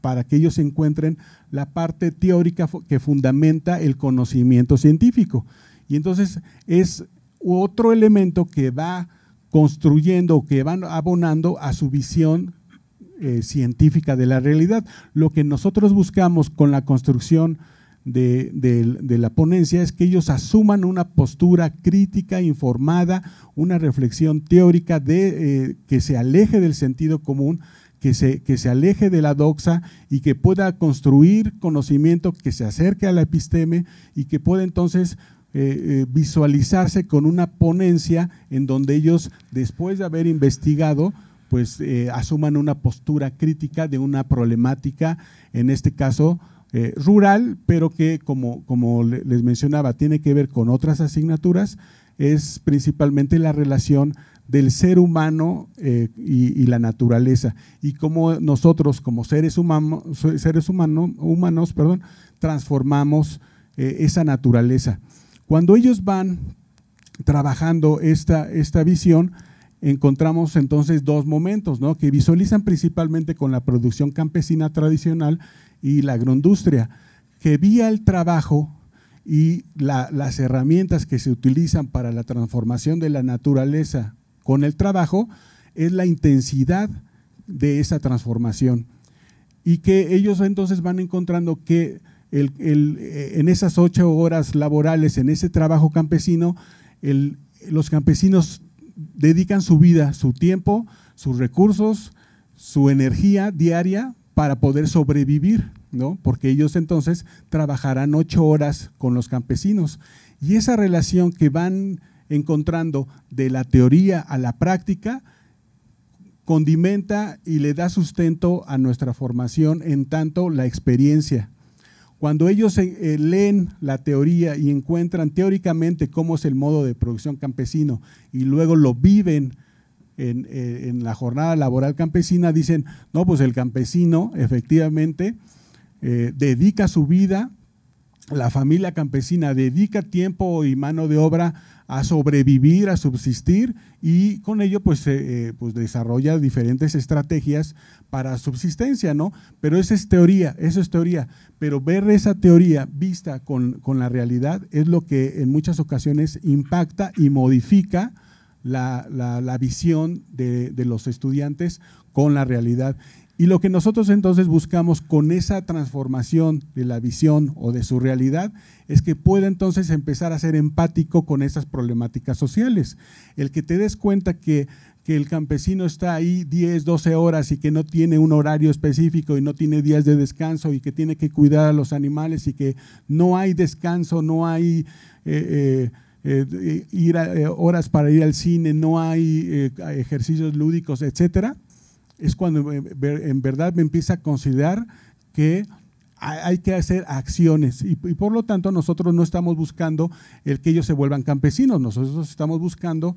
para que ellos encuentren la parte teórica que fundamenta el conocimiento científico. Y entonces es otro elemento que va construyendo, que van abonando a su visión eh, científica de la realidad. Lo que nosotros buscamos con la construcción de, la ponencia es que ellos asuman una postura crítica, informada, una reflexión teórica de, eh, que se aleje del sentido común, que se, aleje de la doxa y que pueda construir conocimiento que se acerque a la episteme y que pueda entonces eh, visualizarse con una ponencia en donde ellos, después de haber investigado, pues eh, asuman una postura crítica de una problemática, en este caso eh, rural, pero que como, les mencionaba, tiene que ver con otras asignaturas, es principalmente la relación del ser humano eh, y, la naturaleza y cómo nosotros como seres, humanos seres humanos perdón, transformamos esa naturaleza. Cuando ellos van trabajando esta, esta visión, encontramos entonces dos momentos, que visualizan principalmente con la producción campesina tradicional y la agroindustria, que vía el trabajo y las herramientas que se utilizan para la transformación de la naturaleza con el trabajo es la intensidad de esa transformación. Y que ellos entonces van encontrando que eh, en esas ocho horas laborales, en ese trabajo campesino, los campesinos dedican su vida, su tiempo, sus recursos, su energía diaria para poder sobrevivir, ¿no? Porque ellos entonces trabajarán ocho horas con los campesinos. Y esa relación que van encontrando de la teoría a la práctica condimenta y le da sustento a nuestra formación en tanto la experiencia cuando ellos eh, eh, leen la teoría y encuentran teóricamente cómo es el modo de producción campesino y luego lo viven en, eh, la jornada laboral campesina, dicen, no, pues el campesino efectivamente dedica su vida la familia campesina dedica tiempo y mano de obra a sobrevivir, a subsistir y con ello pues, eh, pues, desarrolla diferentes estrategias para subsistencia, ¿no? Pero esa es teoría, eso es teoría. Pero ver esa teoría vista con, la realidad es lo que en muchas ocasiones impacta y modifica la, visión de, de los estudiantes con la realidad. Y lo que nosotros entonces buscamos con esa transformación de la visión o de su realidad es que pueda entonces empezar a ser empático con esas problemáticas sociales. El que te des cuenta que, el campesino está ahí 10, 12 horas y que no tiene un horario específico y no tiene días de descanso y que tiene que cuidar a los animales y que no hay descanso, no hay... Eh, eh, eh, ir horas para ir al cine, no hay ejercicios lúdicos, etcétera, es cuando en verdad me empieza a considerar que hay que hacer acciones y, por lo tanto nosotros no estamos buscando el que ellos se vuelvan campesinos, nosotros estamos buscando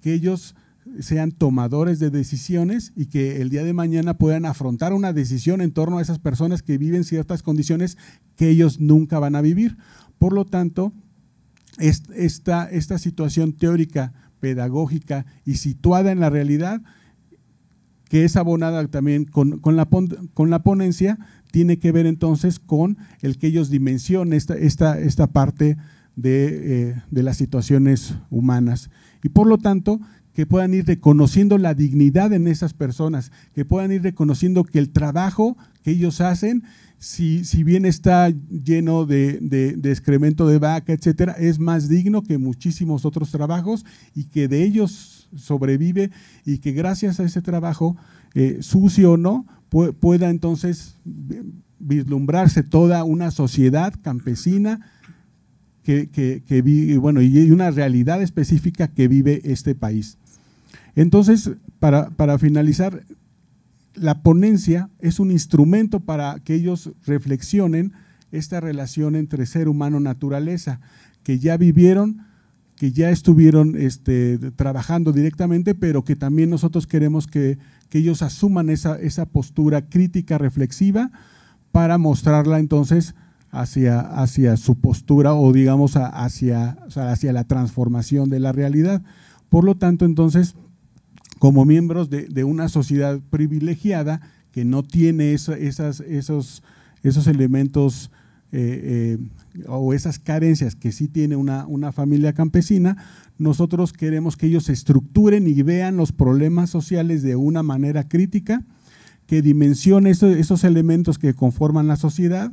que ellos sean tomadores de decisiones y que el día de mañana puedan afrontar una decisión en torno a esas personas que viven ciertas condiciones que ellos nunca van a vivir. Por lo tanto, esta situación teórica, pedagógica y situada en la realidad que es abonada también con, la, con la ponencia, tiene que ver entonces con el que ellos dimensionen esta, esta, parte de, eh, de las situaciones humanas. Y por lo tanto, que puedan ir reconociendo la dignidad en esas personas, que puedan ir reconociendo que el trabajo ellos hacen, si, si bien está lleno de, excremento de vaca, etcétera, es más digno que muchísimos otros trabajos y que de ellos sobrevive y que gracias a ese trabajo, eh, sucio o no, pueda entonces vislumbrarse toda una sociedad campesina que, bueno, y una realidad específica que vive este país. Entonces, para, para finalizar, la ponencia es un instrumento para que ellos reflexionen esta relación entre ser humano-naturaleza, que ya vivieron, que ya estuvieron este, trabajando directamente, pero que también nosotros queremos que, ellos asuman esa, esa, postura crítica, reflexiva, para mostrarla entonces hacia, hacia su postura o digamos hacia, hacia la transformación de la realidad. Por lo tanto, entonces, como miembros de, una sociedad privilegiada que no tiene esos, esos elementos eh, eh, o esas carencias que sí tiene una, familia campesina, nosotros queremos que ellos estructuren y vean los problemas sociales de una manera crítica, que dimensione esos, esos elementos que conforman la sociedad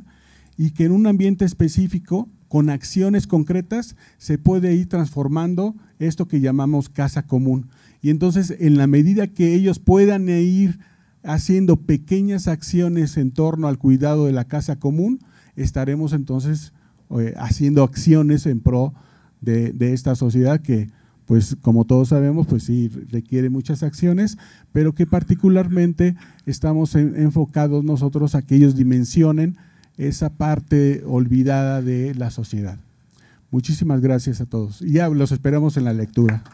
y que en un ambiente específico, con acciones concretas, se puede ir transformando esto que llamamos casa común. Y entonces, en la medida que ellos puedan ir haciendo pequeñas acciones en torno al cuidado de la casa común, estaremos entonces eh, haciendo acciones en pro de, esta sociedad que, pues como todos sabemos, pues sí requiere muchas acciones, pero que particularmente estamos enfocados nosotros a que ellos dimensionen esa parte olvidada de la sociedad. Muchísimas gracias a todos. Y ya los esperamos en la lectura.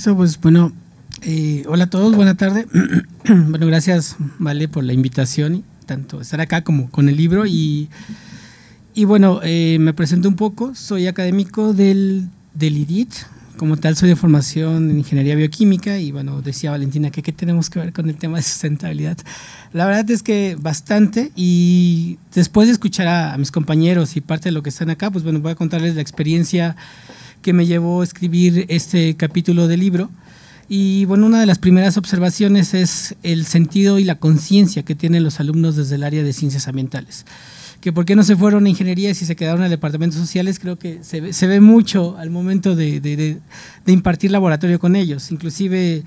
Eso, pues bueno, eh, hola a todos, buena tarde. [clears throat] bueno, gracias, Vale, por la invitación, tanto estar acá como con el libro. Y, y bueno, eh, me presento un poco, soy académico del, del IDIT, como tal soy de formación en ingeniería bioquímica y bueno, decía Valentina que qué tenemos que ver con el tema de sustentabilidad. La verdad es que bastante y después de escuchar a, a mis compañeros y parte de lo que están acá, pues bueno, voy a contarles la experiencia que me llevó a escribir este capítulo del libro. Y bueno, una de las primeras observaciones es el sentido y la conciencia que tienen los alumnos desde el área de ciencias ambientales. Que por qué no se fueron a ingeniería si se quedaron en el departamento sociales, creo que se ve, mucho al momento de, impartir laboratorio con ellos. Inclusive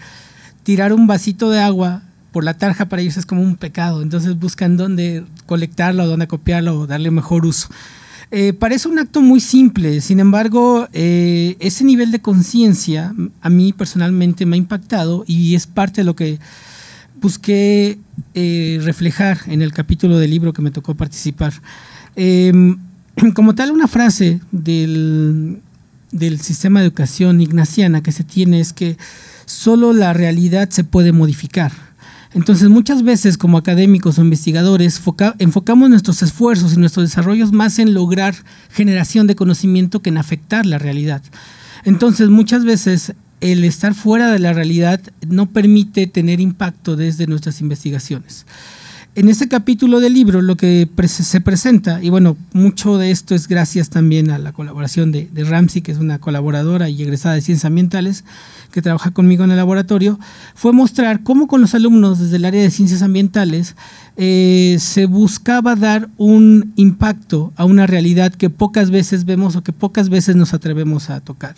tirar un vasito de agua por la tarja para ellos es como un pecado. Entonces buscan dónde colectarlo, dónde copiarlo, o darle mejor uso. Eh, parece un acto muy simple, sin embargo, eh, ese nivel de conciencia a mí personalmente me ha impactado y es parte de lo que busqué eh, reflejar en el capítulo del libro que me tocó participar. Em, [clears throat] como tal, una frase del, del sistema de educación ignaciana que se tiene es que solo la realidad se puede modificar entonces muchas veces como académicos o investigadores enfocamos nuestros esfuerzos y nuestros desarrollos más en lograr generación de conocimiento que en afectar la realidad. Entonces muchas veces el estar fuera de la realidad no permite tener impacto desde nuestras investigaciones en ese capítulo del libro lo que se presenta, y bueno, mucho de esto es gracias también a la colaboración de, de Ramsey, que es una colaboradora y egresada de ciencias ambientales, que trabaja conmigo en el laboratorio, fue mostrar cómo con los alumnos desde el área de ciencias ambientales eh, se buscaba dar un impacto a una realidad que pocas veces vemos o que pocas veces nos atrevemos a tocar.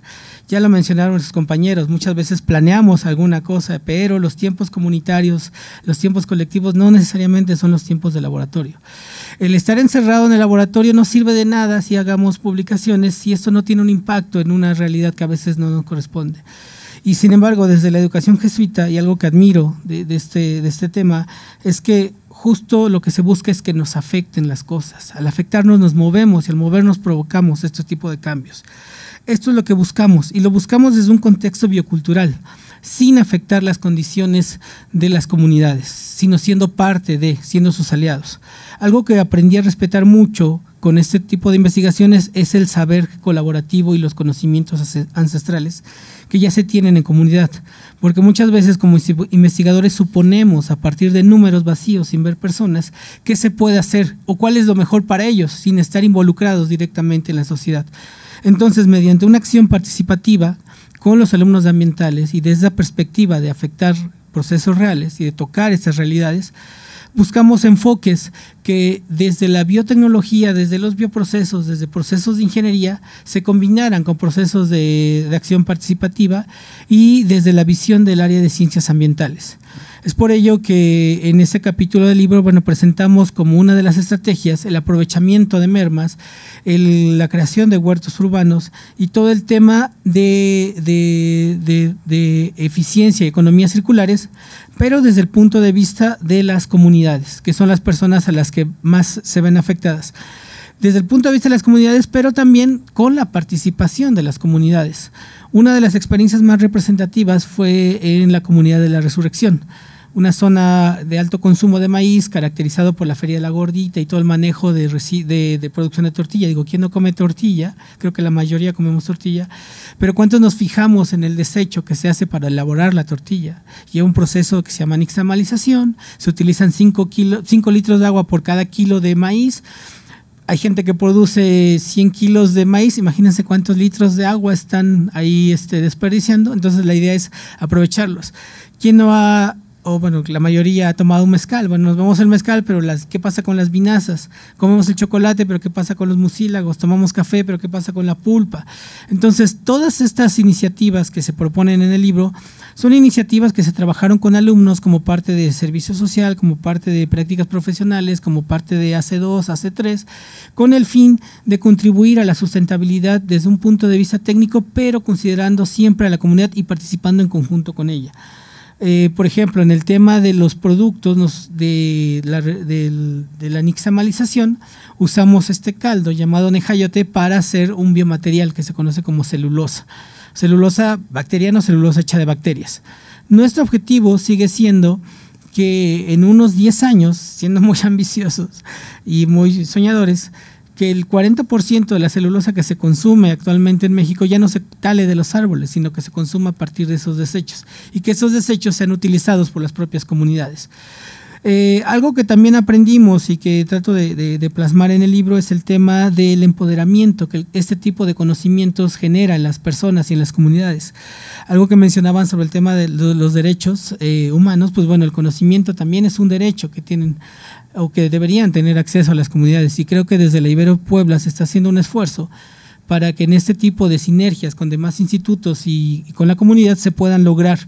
Ya lo mencionaron nuestros compañeros, muchas veces planeamos alguna cosa, pero los tiempos comunitarios, los tiempos colectivos no necesariamente son los tiempos de laboratorio. El estar encerrado en el laboratorio no sirve de nada si hagamos publicaciones, si esto no tiene un impacto en una realidad que a veces no nos corresponde. Y sin embargo, desde la educación jesuita, y algo que admiro este, de este tema, es que justo lo que se busca es que nos afecten las cosas. Al afectarnos nos movemos y al movernos provocamos este tipo de cambios. Esto es lo que buscamos y lo buscamos desde un contexto biocultural, sin afectar las condiciones de las comunidades, sino siendo parte de, siendo sus aliados. Algo que aprendí a respetar mucho con este tipo de investigaciones es el saber colaborativo y los conocimientos ancestrales que ya se tienen en comunidad. Porque muchas veces como investigadores suponemos a partir de números vacíos sin ver personas qué se puede hacer o cuál es lo mejor para ellos sin estar involucrados directamente en la sociedad. Entonces, mediante una acción participativa con los alumnos ambientales y desde la perspectiva de afectar procesos reales y de tocar esas realidades, buscamos enfoques que desde la biotecnología, desde los bioprocesos, desde procesos de ingeniería, se combinaran con procesos de, de acción participativa y desde la visión del área de ciencias ambientales. Es por ello que en este capítulo del libro, bueno, presentamos como una de las estrategias el aprovechamiento de mermas, la creación de huertos urbanos y todo el tema de, de eficiencia y economías circulares, pero desde el punto de vista de las comunidades, que son las personas a las que más se ven afectadas desde el punto de vista de las comunidades, pero también con la participación de las comunidades. Una de las experiencias más representativas fue en la comunidad de la resurrección una zona de alto consumo de maíz caracterizado por la feria de la gordita y todo el manejo de, producción de tortilla. Digo, ¿quién no come tortilla? Creo que la mayoría comemos tortilla, pero ¿cuántos nos fijamos en el desecho que se hace para elaborar la tortilla? Lleva un proceso que se llama nixtamalización, se utilizan 5 litros de agua por cada kilo de maíz. Hay gente que produce 100 kilos de maíz, imagínense cuántos litros de agua están ahí este, desperdiciando, entonces la idea es aprovecharlos. ¿Quién no ha o bueno, la mayoría ha tomado un mezcal. Bueno, nos vamos al mezcal, pero las, ¿qué pasa con las vinazas? Comemos el chocolate, pero ¿qué pasa con los musílagos? Tomamos café, pero ¿qué pasa con la pulpa? Entonces, todas estas iniciativas que se proponen en el libro son iniciativas que se trabajaron con alumnos como parte de servicio social, como parte de prácticas profesionales, como parte de AC2, AC3, con el fin de contribuir a la sustentabilidad desde un punto de vista técnico, pero considerando siempre a la comunidad y participando en conjunto con ella. Eh, por ejemplo, en el tema de los productos de, la, nixamalización, usamos este caldo llamado nejayote para hacer un biomaterial que se conoce como celulosa. Celulosa bacteriana o celulosa hecha de bacterias. Nuestro objetivo sigue siendo que en unos 10 años, siendo muy [laughs] ambiciosos y muy soñadores, que el 40% de la celulosa que se consume actualmente en México ya no se tale de los árboles, sino que se consuma a partir de esos desechos y que esos desechos sean utilizados por las propias comunidades. Eh, algo que también aprendimos y que trato de, plasmar en el libro es el tema del empoderamiento que este tipo de conocimientos genera en las personas y en las comunidades. Algo que mencionaban sobre el tema de los derechos eh, humanos, pues bueno, el conocimiento también es un derecho que tienen o que deberían tener acceso a las comunidades. Y creo que desde la Ibero Puebla se está haciendo un esfuerzo para que en este tipo de sinergias con demás institutos y, con la comunidad se puedan lograr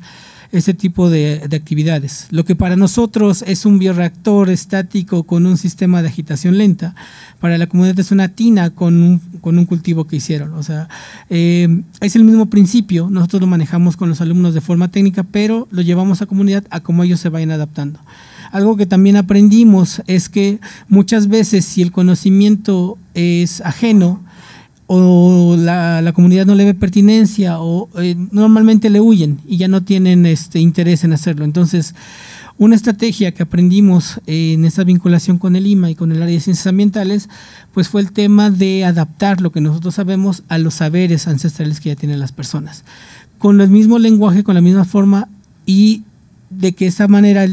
este tipo de, actividades. Lo que para nosotros es un bioreactor estático con un sistema de agitación lenta, para la comunidad es una tina con un, cultivo que hicieron. O sea, eh, es el mismo principio, nosotros lo manejamos con los alumnos de forma técnica, pero lo llevamos a comunidad a cómo ellos se vayan adaptando. Algo que también aprendimos es que muchas veces si el conocimiento es ajeno, o la, comunidad no le ve pertinencia o eh, normalmente le huyen y ya no tienen este interés en hacerlo. Entonces, una estrategia que aprendimos en esa vinculación con el IMA y con el área de ciencias ambientales, pues fue el tema de adaptar lo que nosotros sabemos a los saberes ancestrales que ya tienen las personas, con el mismo lenguaje, con la misma forma y de que esa manera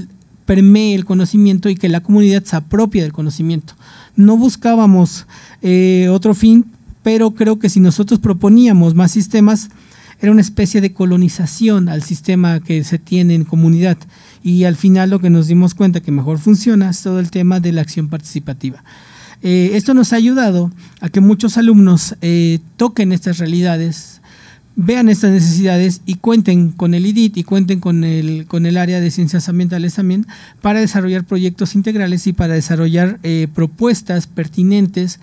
permee el conocimiento y que la comunidad se apropie del conocimiento. No buscábamos eh, otro fin, pero creo que si nosotros proponíamos más sistemas, era una especie de colonización al sistema que se tiene en comunidad. Y al final lo que nos dimos cuenta que mejor funciona es todo el tema de la acción participativa. Eh, esto nos ha ayudado a que muchos alumnos eh, toquen estas realidades, vean estas necesidades y cuenten con el IDIT y cuenten con el, con el área de ciencias ambientales también para desarrollar proyectos integrales y para desarrollar eh, propuestas pertinentes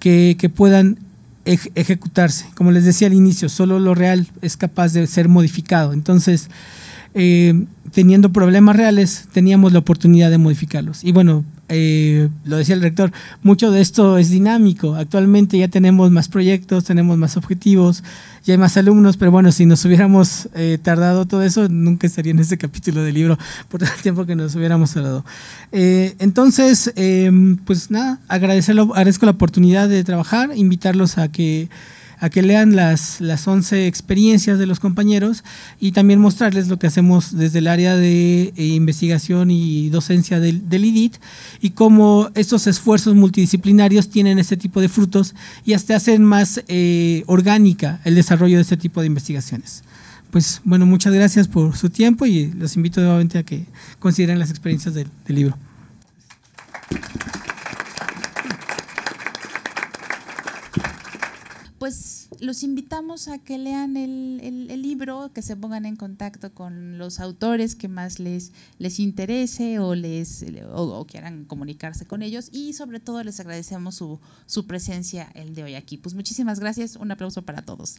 que, puedan ejecutarse. Como les decía al inicio, solo lo real es capaz de ser modificado. Entonces, eh, teniendo problemas reales, teníamos la oportunidad de modificarlos. Y bueno, eh, lo decía el rector, mucho de esto es dinámico. Actualmente ya tenemos más proyectos, tenemos más objetivos, ya hay más alumnos, pero bueno, si nos hubiéramos eh, tardado todo eso, nunca estaría en este capítulo del libro por todo el tiempo que nos hubiéramos tardado. Eh, entonces, pues nada, agradecerlo, agradezco la oportunidad de trabajar, invitarlos a que a que lean las, las 11 experiencias de los compañeros y también mostrarles lo que hacemos desde el área de eh, investigación y docencia del, del IDIT y cómo estos esfuerzos multidisciplinarios tienen este tipo de frutos y hasta hacen más eh, orgánica el desarrollo de este tipo de investigaciones pues bueno, muchas gracias por su tiempo y los invito nuevamente a que consideren las experiencias del libro. pues los invitamos a que lean el, libro, que se pongan en contacto con los autores que más les, les interese o, les, o, quieran comunicarse con ellos. Y sobre todo les agradecemos su, su, presencia el de hoy aquí. Pues muchísimas gracias. Un aplauso para todos.